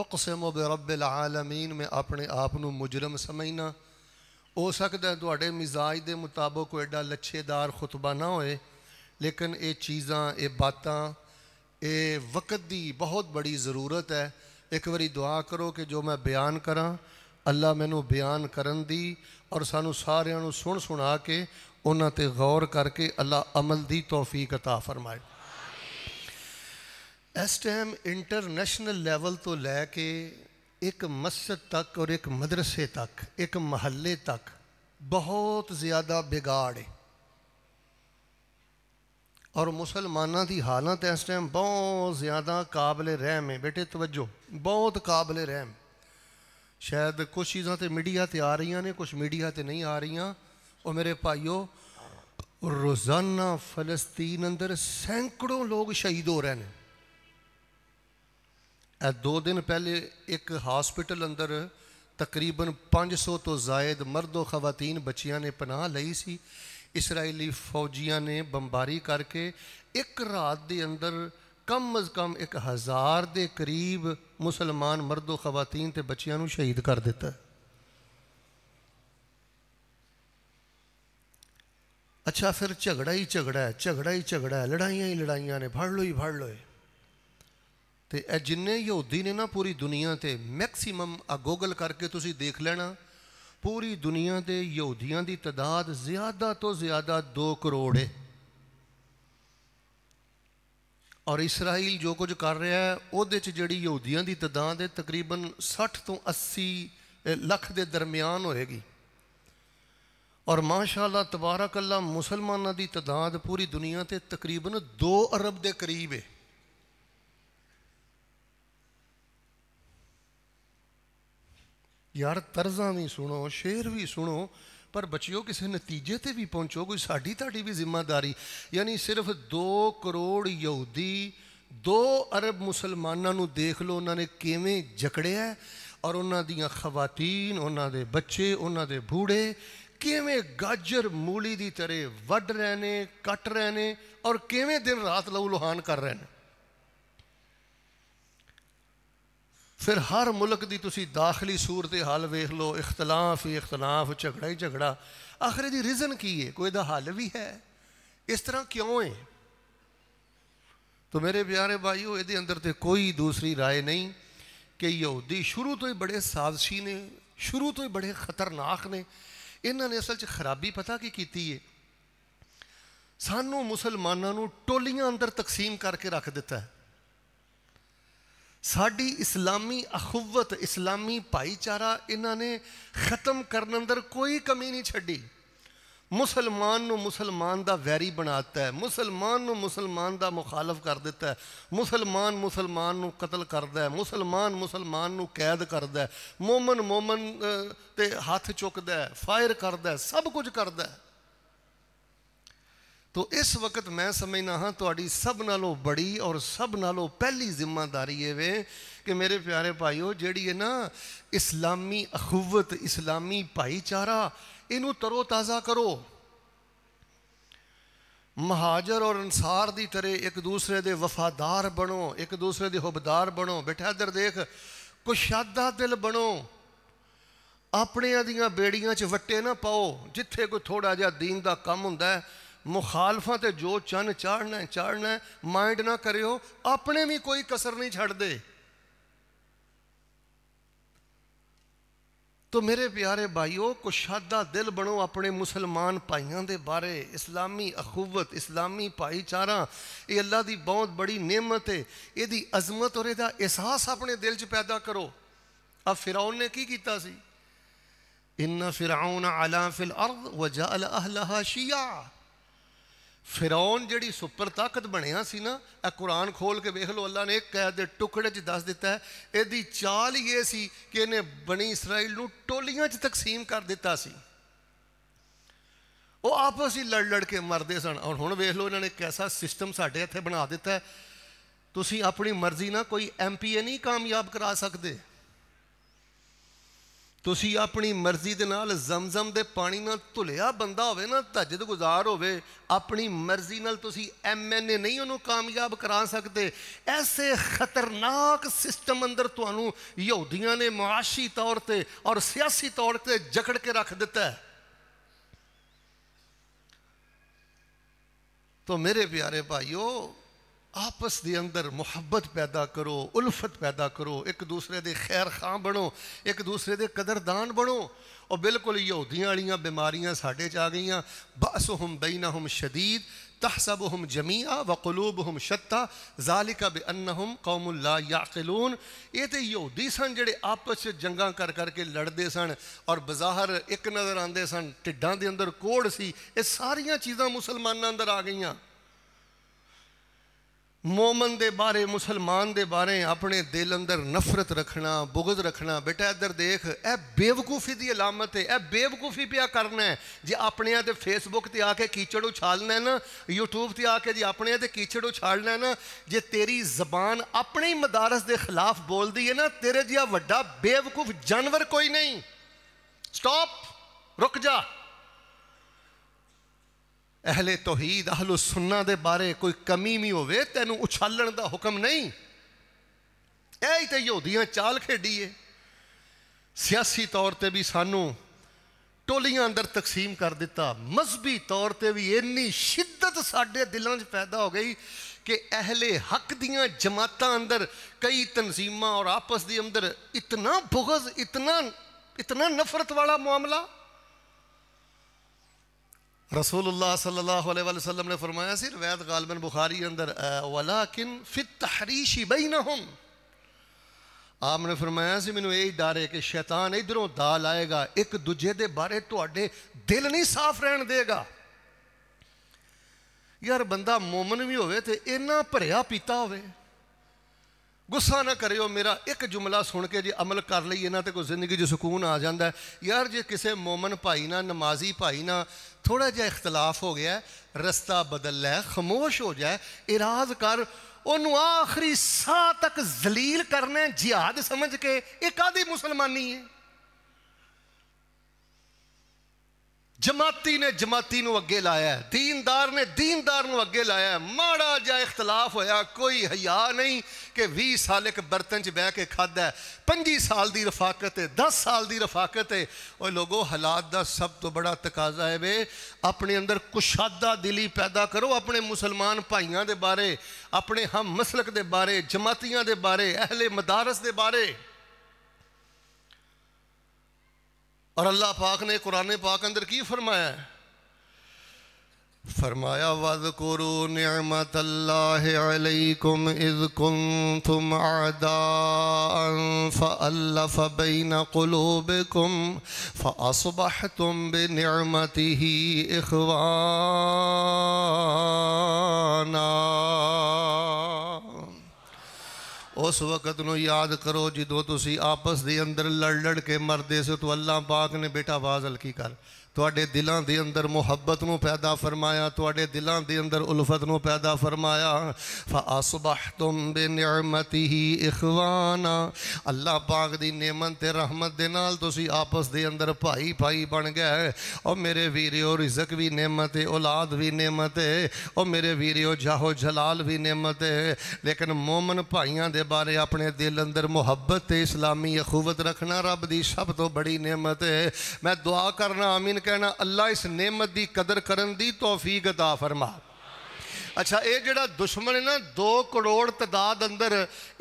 ਉਕਸਮ ਬਿਰਬਿਲ ਆਲਮੀਨ ਮੈਂ ਆਪਣੇ ਆਪ ਨੂੰ ਮੁਜਰਮ ਸਮਝਣਾ ਹੋ ਸਕਦਾ ਤੁਹਾਡੇ ਮਿਜ਼ਾਜ ਦੇ ਮੁਤਾਬਕ ਕੋਈ ਐਡਾ ਲੱਛੇਦਾਰ ਖੁਤਬਾ ਨਾ ਹੋਏ ਲੇਕਿਨ ਇਹ ਚੀਜ਼ਾਂ ਇਹ ਬਾਤਾਂ ਇਹ ਵਕਤ ਦੀ ਬਹੁਤ ਬੜੀ ਜ਼ਰੂਰਤ ਹੈ ਇੱਕ ਵਾਰੀ ਦੁਆ ਕਰੋ ਕਿ ਜੋ ਮੈਂ ਬਿਆਨ ਕਰਾਂ अल्लाह मैनू बयान कर और सू सारू सुन सुना के उन्होंने गौर करके अला अमल की तोफीक अता फरमाए इस टाइम इंटरनेशनल लैवल तो लैके एक मस्जिद तक और एक मदरसे तक एक महल्ले तक बहुत ज़्यादा बिगाड़ है और मुसलमाना की हालत इस टाइम बहुत ज़्यादा काबिल रहम है बेटे तवज्जो बहुत काबिल रहम है ਸ਼ਾਇਦ ਕੁਝ ਚੀਜ਼ਾਂ ਤੇ ਮੀਡੀਆ ਤੇ ਆ ਰਹੀਆਂ ਨੇ ਕੁਝ ਮੀਡੀਆ ਤੇ ਨਹੀਂ ਆ ਰਹੀਆਂ ਉਹ ਮੇਰੇ ਭਾਈਓ ਰੋਜ਼ਾਨਾ ਫਲਸਤੀਨ ਅੰਦਰ ਸੈਂਕੜੋਂ ਲੋਕ ਸ਼ਹੀਦ ਹੋ ਰਹੇ ਨੇ ਇਹ ਦੋ ਦਿਨ ਪਹਿਲੇ ਇੱਕ ਹਸਪੀਟਲ ਅੰਦਰ ਤਕਰੀਬਨ 500 ਤੋਂ ਜ਼ਾਇਦ ਮਰਦੋ ਖਵਾਤੀਨ ਬੱਚਿਆਂ ਨੇ ਪਨਾਹ ਲਈ ਸੀ ਇਸرائیਲੀ ਫੌਜੀਆਂ ਨੇ ਬੰਬਾਰੀ ਕਰਕੇ ਇੱਕ ਰਾਤ ਦੇ ਅੰਦਰ ਕਮ ਅਜ਼ ਕਮ 1000 ਦੇ ਕਰੀਬ ਮੁਸਲਮਾਨ ਮਰਦੋ ਖਵਾਤੀਨ ਤੇ ਬੱਚਿਆਂ ਨੂੰ ਸ਼ਹੀਦ ਕਰ ਦਿੱਤਾ ਅੱਛਾ ਫਿਰ ਝਗੜਾ ਹੀ ਝਗੜਾ ਹੈ ਝਗੜਾ ਹੀ ਝਗੜਾ ਹੈ ਲੜਾਈਆਂ ਹੀ ਲੜਾਈਆਂ ਨੇ ਫੜ ਲੋ ਹੀ ਫੜ ਲੋ ਤੇ ਇਹ ਜਿੰਨੇ ਯਹੂਦੀ ਨੇ ਨਾ ਪੂਰੀ ਦੁਨੀਆ ਤੇ ਮੈਕਸਿਮਮ ਆ ਗੂਗਲ ਕਰਕੇ ਤੁਸੀਂ ਦੇਖ ਲੈਣਾ ਪੂਰੀ ਦੁਨੀਆ ਦੇ ਯਹੂਦੀਆਂ ਦੀ ਤਦਾਦ ਜ਼ਿਆਦਾ ਤੋਂ ਜ਼ਿਆਦਾ 2 ਕਰੋੜ ਹੈ ਔਰ ਇਸਰਾਇਲ ਜੋ ਕੁਝ ਕਰ ਰਿਹਾ ਹੈ ਉਹਦੇ 'ਚ ਜਿਹੜੀ ਯਹੂਦੀਆਂ ਦੀ ਤਦਾਦ ਹੈ ਤਕਰੀਬਨ 60 ਤੋਂ 80 ਲੱਖ ਦੇ ਦਰਮਿਆਨ ਹੋਏਗੀ ਔਰ ਮਾਸ਼ਾਅੱਲਾ ਅੱਲਾ ਮੁਸਲਮਾਨਾਂ ਦੀ ਤਦਾਦ ਪੂਰੀ ਦੁਨੀਆ ਤੇ ਤਕਰੀਬਨ 2 ਅਰਬ ਦੇ ਕਰੀਬ ਹੈ ਯਾਰ ਤਰਜ਼ਾ ਵੀ ਸੁਣੋ ਸ਼ੇਰ ਵੀ ਸੁਣੋ ਪਰ ਬੱਚਿਓ ਕਿਸੇ ਨਤੀਜੇ ਤੇ ਵੀ ਪਹੁੰਚੋ ਕੋਈ ਸਾਡੀ ਤੁਹਾਡੀ ਵੀ ਜ਼ਿੰਮੇਵਾਰੀ ਯਾਨੀ ਸਿਰਫ 2 ਕਰੋੜ ਯਹੂਦੀ 2 ਅਰਬ ਮੁਸਲਮਾਨਾਂ ਨੂੰ ਦੇਖ ਲਓ ਉਹਨਾਂ ਨੇ ਕਿਵੇਂ ਜਕੜਿਆ ਔਰ ਉਹਨਾਂ ਦੀਆਂ ਖਵਾਤੀਨ ਉਹਨਾਂ ਦੇ ਬੱਚੇ ਉਹਨਾਂ ਦੇ ਬੂੜੇ ਕਿਵੇਂ ਗਾਜਰ ਮੂਲੀ ਦੀ ਤਰ੍ਹਾਂ ਵੱਢ ਰਹੇ ਨੇ ਕੱਟ ਰਹੇ ਨੇ ਔਰ ਕਿਵੇਂ ਦਿਨ ਰਾਤ ਲਹੂ ਲੋਹਾਨ ਕਰ ਰਹੇ ਨੇ ਫਿਰ ਹਰ ਮੁਲਕ ਦੀ ਤੁਸੀਂ ਦਾਖਲੀ ਸੂਰਤ ਹਾਲ ਵੇਖ ਲਓ ਇਖਤਲਾਫ ਹੀ ਇਖਤਲਾਫ ਝਗੜਾ ਹੀ ਝਗੜਾ ਆਖਰ ਇਹਦੀ ਰੀਜ਼ਨ ਕੀ ਹੈ ਕੋਈ ਦਾ ਹੱਲ ਵੀ ਹੈ ਇਸ ਤਰ੍ਹਾਂ ਕਿਉਂ ਹੈ ਤੋ ਮੇਰੇ ਪਿਆਰੇ ਭਾਈਓ ਇਹਦੇ ਅੰਦਰ ਤੇ ਕੋਈ ਦੂਸਰੀ رائے ਨਹੀਂ ਕਿ ਯਹੂਦੀ ਸ਼ੁਰੂ ਤੋਂ ਹੀ ਬੜੇ ਸਾਜ਼ਸ਼ੀ ਨੇ ਸ਼ੁਰੂ ਤੋਂ ਹੀ ਬੜੇ ਖਤਰਨਾਕ ਨੇ ਇਹਨਾਂ ਨੇ ਅਸਲ 'ਚ ਖਰਾਬੀ ਪਤਾ ਕੀ ਕੀਤੀ ਏ ਸਾਨੂੰ ਮੁਸਲਮਾਨਾਂ ਨੂੰ ਟੋਲੀਆਂ ਅੰਦਰ ਤਕਸੀਮ ਕਰਕੇ ਰੱਖ ਦਿੱਤਾ ਹੈ ਸਾਡੀ ਇਸਲਾਮੀ ਅਖਵਤ ਇਸਲਾਮੀ ਭਾਈਚਾਰਾ ਇਹਨਾਂ ਨੇ ਖਤਮ ਕਰਨ ਅੰਦਰ ਕੋਈ ਕਮੀ ਨਹੀਂ ਛੱਡੀ ਮੁਸਲਮਾਨ ਨੂੰ ਮੁਸਲਮਾਨ ਦਾ ਵੈਰੀ ਬਣਾਤਾ ਹੈ ਮੁਸਲਮਾਨ ਨੂੰ ਮੁਸਲਮਾਨ ਦਾ ਮੁਖਾਲਫ ਕਰ ਦਿੱਤਾ ਹੈ ਮੁਸਲਮਾਨ ਮੁਸਲਮਾਨ ਨੂੰ ਕਤਲ ਕਰਦਾ ਹੈ ਮੁਸਲਮਾਨ ਮੁਸਲਮਾਨ ਨੂੰ ਕੈਦ ਕਰਦਾ ਹੈ ਮੂਮਨ ਮੂਮਨ ਤੇ ਹੱਥ ਚੁੱਕਦਾ ਹੈ ਫਾਇਰ ਕਰਦਾ ਹੈ ਸਭ ਕੁਝ ਕਰਦਾ ਹੈ ਤੋ ਇਸ ਵਕਤ ਮੈਂ ਸਮਝਣਾ ਹਾਂ ਤੁਹਾਡੀ ਸਭ ਨਾਲੋਂ ਬੜੀ ਔਰ ਸਭ ਨਾਲੋਂ ਪਹਿਲੀ ਜ਼ਿੰਮੇਵਾਰੀ ਇਹ ਵੇ ਕਿ ਮੇਰੇ ਪਿਆਰੇ ਭਾਈਓ ਜਿਹੜੀ ਹੈ ਨਾ ਇਸਲਾਮੀ ਅਖਵਤ ਇਸਲਾਮੀ ਭਾਈਚਾਰਾ ਇਹਨੂੰ ਤਰੋ ਤਾਜ਼ਾ ਕਰੋ ਮਹਾਜਰ ਔਰ ਅਨਸਾਰ ਦੀ ਤਰ੍ਹਾਂ ਇੱਕ ਦੂਸਰੇ ਦੇ ਵਫਾਦਾਰ ਬਣੋ ਇੱਕ ਦੂਸਰੇ ਦੇ ਹੁਬਦਾਰ ਬਣੋ ਬੇਟਾ ਇਧਰ ਦੇਖ ਕੁਸ਼ਾਦਾ ਦਿਲ ਬਣੋ ਆਪਣਿਆਂ ਦੀਆਂ ਬੇੜੀਆਂ 'ਚ ਵੱਟੇ ਨਾ ਪਾਓ ਜਿੱਥੇ ਕੋਈ ਥੋੜਾ ਜਿਹਾ ਦੀਨ ਦਾ ਕੰਮ ਹੁੰਦਾ ਹੈ मुखालफा ਤੇ ਜੋ ਚੰਨ ਚਾੜਨਾ ਚਾੜਨਾ ਮਾਈਂਡ ਨਾ ਕਰਿਓ अपने भी कोई कसर नहीं ਛੱਡਦੇ तो मेरे प्यारे भाइयों कुशादा दिल बनो अपने मुसलमान भाइयों के बारे इस्लामी अखूवत इस्लामी भाईचारा ये अल्लाह की बहुत बड़ी नियमत है यदि अजमत और यदा एहसास अपने दिल च पैदा करो अब फिराओन ने की किया इन्ना फिराउन आला फिल अर्द वजा अल अहला शिया ਫਿਰੌਨ ਜਿਹੜੀ ਸੁਪਰ ਤਾਕਤ ਬਣਿਆ ਸੀ ਨਾ ਇਹ ਕੁਰਾਨ ਖੋਲ ਕੇ ਵੇਖ ਲਓ ਅੱਲਾ ਨੇ ਕੈਦ ਦੇ ਟੁਕੜੇ 'ਚ ਦੱਸ ਦਿੱਤਾ ਹੈ ਇਹਦੀ ਚਾਲ ਹੀ ਇਹ ਸੀ ਕਿ ਇਹਨੇ ਬਣੀ ਇਸਰਾਇਲ ਨੂੰ ਟੋਲੀਆਂ 'ਚ ਤਕਸੀਮ ਕਰ ਦਿੱਤਾ ਸੀ ਉਹ ਆਪਸ ਹੀ ਲੜ ਲੜ ਕੇ ਮਰਦੇ ਸਨ ਔਰ ਹੁਣ ਵੇਖ ਲਓ ਇਹਨਾਂ ਨੇ ਕਿਹਦਾ ਸਿਸਟਮ ਸਾਡੇ ਇੱਥੇ ਬਣਾ ਦਿੱਤਾ ਤੁਸੀਂ ਆਪਣੀ ਮਰਜ਼ੀ ਨਾਲ ਕੋਈ ਐਮਪੀਏ ਨਹੀਂ ਕਾਮਯਾਬ ਕਰਾ ਸਕਦੇ ਤੁਸੀਂ ਆਪਣੀ ਮਰਜ਼ੀ ਦੇ ਨਾਲ ਜ਼ਮਜ਼ਮ ਦੇ ਪਾਣੀ ਨਾਲ ਧੁਲਿਆ ਬੰਦਾ ਹੋਵੇ ਨਾ ਤਜਦ ਗੁਜ਼ਾਰ ਹੋਵੇ ਆਪਣੀ ਮਰਜ਼ੀ ਨਾਲ ਤੁਸੀਂ ਐਮਐਨਏ ਨਹੀਂ ਉਹਨੂੰ ਕਾਮਯਾਬ ਕਰਾ ਸਕਦੇ ਐਸੇ ਖਤਰਨਾਕ ਸਿਸਟਮ ਅੰਦਰ ਤੁਹਾਨੂੰ ਯਹੂਦੀਆਂ ਨੇ ਮਾਸ਼ੀ ਤੌਰ ਤੇ ਔਰ ਸਿਆਸੀ ਤੌਰ ਤੇ ਜਕੜ ਕੇ ਰੱਖ ਦਿੱਤਾ ਹੈ तो ਮੇਰੇ ਪਿਆਰੇ ਭਾਈਓ ਆਪਸ ਦੇ ਅੰਦਰ ਮੁਹੱਬਤ ਪੈਦਾ ਕਰੋ ਉਲਫਤ ਪੈਦਾ ਕਰੋ ਇੱਕ ਦੂਸਰੇ ਦੇ ਖੈਰ ਖਾਂ ਬਣੋ ਇੱਕ ਦੂਸਰੇ ਦੇ ਕਦਰਦਾਨ ਬਣੋ ਉਹ ਬਿਲਕੁਲ ਯਹੂਦੀਆਂ ਵਾਲੀਆਂ ਬਿਮਾਰੀਆਂ ਸਾਡੇ ਚ ਆ ਗਈਆਂ ਬਸਹਮ ਬੈਨਹਮ ਸ਼ਦੀਦ ਤਹਸਬਹਮ ਜਮੀਆ ਵਕਲੂਬਹਮ ਸ਼ੱਤਾ ਜ਼ਾਲਿਕਾ ਬਿਅਨਹਮ ਕੌਮੁਲ ਲਾ ਯਾਕਿਲੂਨ ਇਹ ਤੇ ਯਹੂਦੀ ਸਨ ਜਿਹੜੇ ਆਪਸ ਵਿੱਚ ਜੰਗਾਂ ਕਰ ਕਰਕੇ ਲੜਦੇ ਸਨ ਔਰ ਬਜ਼ਾਹਰ ਇੱਕ ਨਜ਼ਰ ਆਉਂਦੇ ਸਨ ਢਿੱਡਾਂ ਦੇ ਅੰਦਰ ਕੋੜ ਸੀ ਇਹ ਸਾਰੀਆਂ ਚੀਜ਼ਾਂ ਮੁਸਲਮਾਨਾਂ ਅੰਦਰ ਆ ਗਈਆਂ ਮੂਮਨ ਦੇ ਬਾਰੇ ਮੁਸਲਮਾਨ ਦੇ ਬਾਰੇ ਆਪਣੇ ਦਿਲ ਅੰਦਰ ਨਫ਼ਰਤ ਰੱਖਣਾ ਬੁਗਜ਼ ਰੱਖਣਾ ਬੇਟਾ ਇੱਧਰ ਦੇਖ ਇਹ ਬੇਵਕੂਫੀ ਦੀ ਅਲਮਤ ਹੈ ਇਹ ਬੇਵਕੂਫੀ ਪਿਆ ਕਰਨਾ ਜੇ ਆਪਣਿਆਂ ਤੇ ਫੇਸਬੁੱਕ ਤੇ ਆ ਕੇ ਕੀਚੜ ਉਛਾਲਣਾ ਨਾ YouTube ਤੇ ਆ ਕੇ ਜੇ ਆਪਣਿਆਂ ਤੇ ਕੀਚੜ ਉਛਾਲਣਾ ਨਾ ਜੇ ਤੇਰੀ ਜ਼ਬਾਨ ਆਪਣੇ ਹੀ ਮਦਾਰਸ ਦੇ ਖਿਲਾਫ ਬੋਲਦੀ ਹੈ ਨਾ ਤੇਰੇ ਜਿਹਾ ਵੱਡਾ ਬੇਵਕੂਫ ਜਾਨਵਰ ਕੋਈ ਨਹੀਂ ਸਟਾਪ ਰੁਕ ਜਾ ਅਹਲੇ ਤੌਹੀਦ ਅਹਲੁ ਸੁੰਨਾ ਦੇ ਬਾਰੇ ਕੋਈ ਕਮੀ ਵੀ ਹੋਵੇ ਤੈਨੂੰ ਉਛਾਲਣ ਦਾ ਹੁਕਮ ਨਹੀਂ ਇਹ ਹੀ ਤੇ ਯਹੂਦੀਆਂ ਚਾਲ ਖੇਡੀ ਏ ਸਿਆਸੀ ਤੌਰ ਤੇ ਵੀ ਸਾਨੂੰ ਟੋਲੀਆਂ ਅੰਦਰ ਤਕਸੀਮ ਕਰ ਦਿੱਤਾ ਮذਹਬੀ ਤੌਰ ਤੇ ਵੀ ਇੰਨੀ ਸ਼ਿੱਦਤ ਸਾਡੇ ਦਿਲਾਂ 'ਚ ਪੈਦਾ ਹੋ ਗਈ ਕਿ ਅਹਲੇ ਹੱਕ ਦੀਆਂ ਜਮਾਤਾਂ ਅੰਦਰ ਕਈ ਤਨਜ਼ੀਮਾਂ ਔਰ ਆਪਸ ਦੇ ਅੰਦਰ ਇਤਨਾ ਬਗਜ਼ ਇਤਨਾ ਇਤਨਾ ਨਫ਼ਰਤ ਵਾਲਾ ਮਾਮਲਾ रसूलुल्लाह सल्लल्लाहु अलैहि वसल्लम ने फरमाया सिर वैद गालबन बुखारी अंदर वला किन फित तहरीशी बई ना हम आपने फरमाया से मैंने यही डर है कि शैतान इधरों दाल आएगा एक दूजे के बारे थोड़े दिल नहीं साफ रहन देगा यार बंदा मोमन भी होवे तो इन्ना भरया पीता होवे ਗੁੱਸਾ ਨਾ ਕਰਿਓ ਮੇਰਾ ਇੱਕ ਜੁਮਲਾ ਸੁਣ ਕੇ ਜੇ ਅਮਲ ਕਰ ਲਈ ਇਹਨਾਂ ਤੇ ਕੋਈ ਜ਼ਿੰਦਗੀ 'ਚ ਸਕੂਨ ਆ ਜਾਂਦਾ ਯਾਰ ਜੇ ਕਿਸੇ ਮੂਮਨ ਭਾਈ ਨਾਲ ਨਮਾਜ਼ੀ ਭਾਈ ਨਾਲ ਥੋੜਾ ਜਿਹਾ ਇਖਤਲਾਫ ਹੋ ਗਿਆ ਰਸਤਾ ਬਦਲ ਲੈ ਖਮੋਸ਼ ਹੋ ਜਾ ਇਰਾਜ਼ ਕਰ ਉਹਨੂੰ ਆਖਰੀ ਸਾਹ ਤੱਕ ਜ਼ਲੀਲ ਕਰਨਾ ਜਿਹਾਦ ਸਮਝ ਕੇ ਇਹ ਕਾਦੀ ਮੁਸਲਮਾਨੀ ਹੈ ਜਮਾਤੀ ਨੇ ਜਮਾਤੀ ਨੂੰ ਅੱਗੇ ਲਾਇਆ ਹੈ ਦੀਨਦਾਰ ਨੇ ਦੀਨਦਾਰ ਨੂੰ ਅੱਗੇ ਲਾਇਆ ਹੈ ਮਾੜਾ ਜਿਹਾ ਇਖਤਲਾਫ ਹੋਇਆ ਕੋਈ ਹਯਾ ਨਹੀਂ ਕਿ 20 ਸਾਲ ਇੱਕ ਬਰਤਨ 'ਚ ਬਹਿ ਕੇ ਖਾਦਾ 25 ਸਾਲ ਦੀ ਰਫਾਕਤ ਹੈ 10 ਸਾਲ ਦੀ ਰਫਾਕਤ ਹੈ ਓਏ ਲੋਗੋ ਹਾਲਾਤ ਦਾ ਸਭ ਤੋਂ ਬੜਾ ਤਕਾਜ਼ਾ ਹੈ ਵੇ ਆਪਣੇ ਅੰਦਰ ਕੁਸ਼ਾਦਾ ਦਿਲੀ ਪੈਦਾ ਕਰੋ ਆਪਣੇ ਮੁਸਲਮਾਨ ਭਾਈਆਂ ਦੇ ਬਾਰੇ ਆਪਣੇ ਹਮ ਮਸਲਕ ਦੇ ਬਾਰੇ ਜਮਾਤੀਆਂ ਦੇ ਬਾਰੇ ਅਹਲੇ ਮਦਾਰਸ ਦੇ ਬਾਰੇ और अल्लाह पाक ने कुरान पाक अंदर की फरमाया फरमाया वद करो नमत अल्लाम इज़ कुम तुम आदा फ़ल्लफ़ बैन कुलूब कुम फ़सबह तुम बे नियमति ही इखवाना उस वक़्त ਨੂੰ ਯਾਦ ਕਰੋ ਜਦੋਂ ਤੁਸੀਂ ਆਪਸ ਦੇ ਅੰਦਰ ਲੜ ਲੜ ਕੇ ਮਰਦੇ ਸੀ ਤੋ ਅੱਲਾਹ ਪਾਕ ਨੇ ਬੇਟਾ ਵਾਜ਼ਲ ਕੀ ਕਰ तोड़े दिलों के अंदर मुहब्बत न पैदा फरमाया तोड़े दिलों के अंदर उल्फत न पैदा फरमाया फसबाह तुम बेनमती ही इखवान अल्लाह बाग की नियमत रहमत दे आपस के अंदर भाई भाई बन गए और मेरे वीर और रिजक भी नियमत है औलाद भी नियमत है और मेरे वीरे और जाहो जलाल भी नियमत है लेकिन मोमन भाइयों के बारे अपने दिल अंदर मुहब्बत इस्लामी अखूवत रखना रब की सब तो बड़ी नियमत है मैं दुआ करना अमीन कहना अल्लाह इस नेमत की कदर करन की तोफीक अदा फरमा ਅੱਛਾ ਇਹ ਜਿਹੜਾ ਦੁਸ਼ਮਣ ਹੈ ਨਾ 2 ਕਰੋੜ ਤਦਾਦ ਅੰਦਰ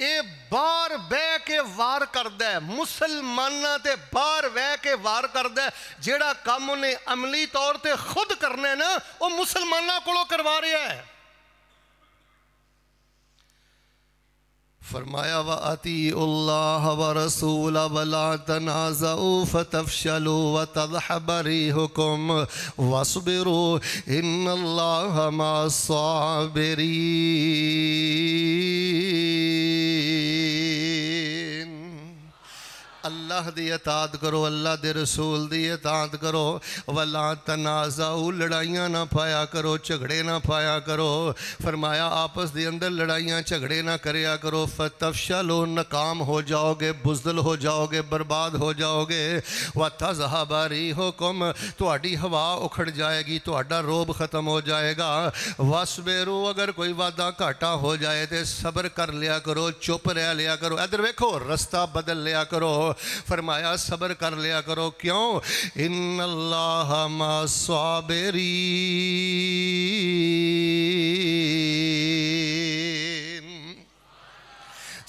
ਇਹ ਬਾਹਰ ਬਹਿ ਕੇ ਵਾਰ ਕਰਦਾ ਹੈ ਮੁਸਲਮਾਨਾਂ ਤੇ ਬਾਹਰ ਬਹਿ ਕੇ ਵਾਰ ਕਰਦਾ ਹੈ ਜਿਹੜਾ ਕੰਮ ਉਹਨੇ ਅਮਲੀ ਤੌਰ ਤੇ ਖੁਦ ਕਰਨਾ ਹੈ ਨਾ ਉਹ ਮੁਸਲਮਾਨਾਂ ਕੋਲੋਂ ਕਰਵਾ ਰਿਹਾ ਹੈ فرمایا و اتی اللہ و رسول ولا تنازعوا فتفشلوا وتذهب ريحكم واصبروا ان الله مع الصابرين अल्लाह की इतात करो अल्लाह के रसूल की इतात करो वला तनाजाऊ लड़ाइया ना पाया करो झगड़े ना पाया करो फरमाया आपस के अंदर लड़ाइया झगड़े ना करो फतफशा लो नाकाम हो जाओगे बुजदल हो जाओगे बर्बाद हो जाओगे वाथा जहाबारी हो कुम थोड़ी हवा उखड़ जाएगी थोड़ा रोब ख़त्म हो जाएगा वस बेरू अगर कोई वादा घाटा हो जाए तो सबर कर लिया करो चुप रह लिया करो इधर वेखो रस्ता बदल लिया करो फरमाया सब्र कर लिया करो क्यों इन अल्लाह साबरी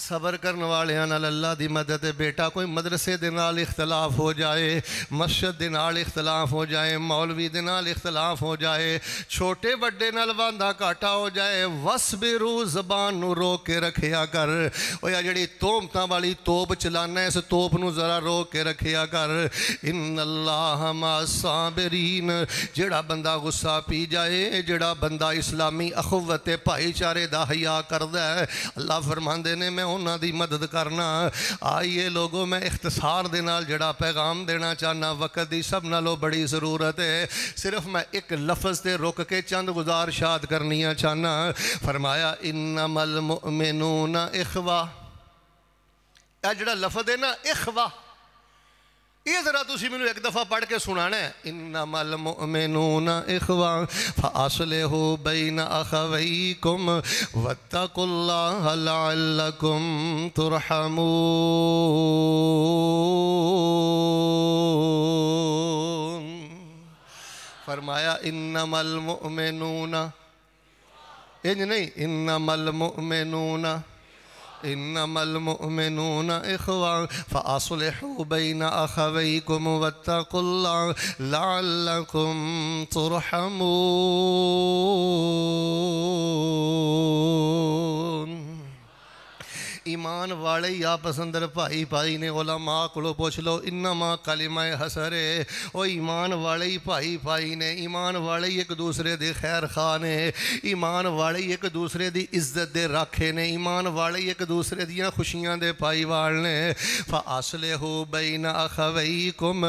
सबर करने वाले अल्लाह की मदद है बेटा कोई मदरसे दे इख्तलाफ हो जाए मस्जिद इख्तलाफ हो जाए मौलवी के नाल इख्तलाफ हो जाए छोटे व्डे नाधा घाटा हो जाए वस बेरू रू जबान रो के रखिया कर या जड़ी तोमत वाली तोप चलाना इस तोप न जरा रो के रखिया कर इन अल्ला बेरीन जड़ा बंदा गुस्सा पी जाए जड़ा बंदा इस्लामी अखुवत भाईचारे का हया है अल्लाह फरमाते ने मैं उन्हों की मदद करना आइए लोगों मैं इख्तसार जरा पैगाम देना चाहना वक्त की सब नो बड़ी जरूरत है सिर्फ मैं एक लफज से रुक के चंद गुजार शाद करनिया चाहना फरमाया इन्ना मल मेनू ना इखवा जरा लफज है ना इखवा ਇਹ ਜ਼ਰਾ ਤੁਸੀਂ ਮੈਨੂੰ ਇੱਕ ਦਫਾ ਪੜ੍ਹ ਕੇ ਸੁਣਾਣਾ ਇਨਮਲ ਮੁਮਿਨੂਨ ਇਖਵਾਨ ਫਾਸਲਿਹੁ ਬੈਨ ਅਖਵੈਕੁਮ ਵਤਕੁਲਲਾਹ ਲਅਲਕੁਮ ਤੁਰਹਮੂਨ फरमाया इन्नमल मुमिनूना इंज नहीं इन्नमल मुमिनूना إنما المؤمنون إخوة فأصلحوا بين أخويكم واتقوا الله لعلكم ترحمون ईमान वाले ही आपस अंदर भाई भाई ने ओला माँ को पुछ लो इन्ना माँ कलिमाए हसरे ओ ईमान वाले ही भाई भाई ने ईमान वाले ही एक दूसरे के खैर खा ने ईमान वाले ही एक दूसरे की इज्जत दे राखे ने ईमान वाले ही एक दूसरे दियाँ खुशियाँ दे भाईवाल ने फासले हो बई ना अखवई कुम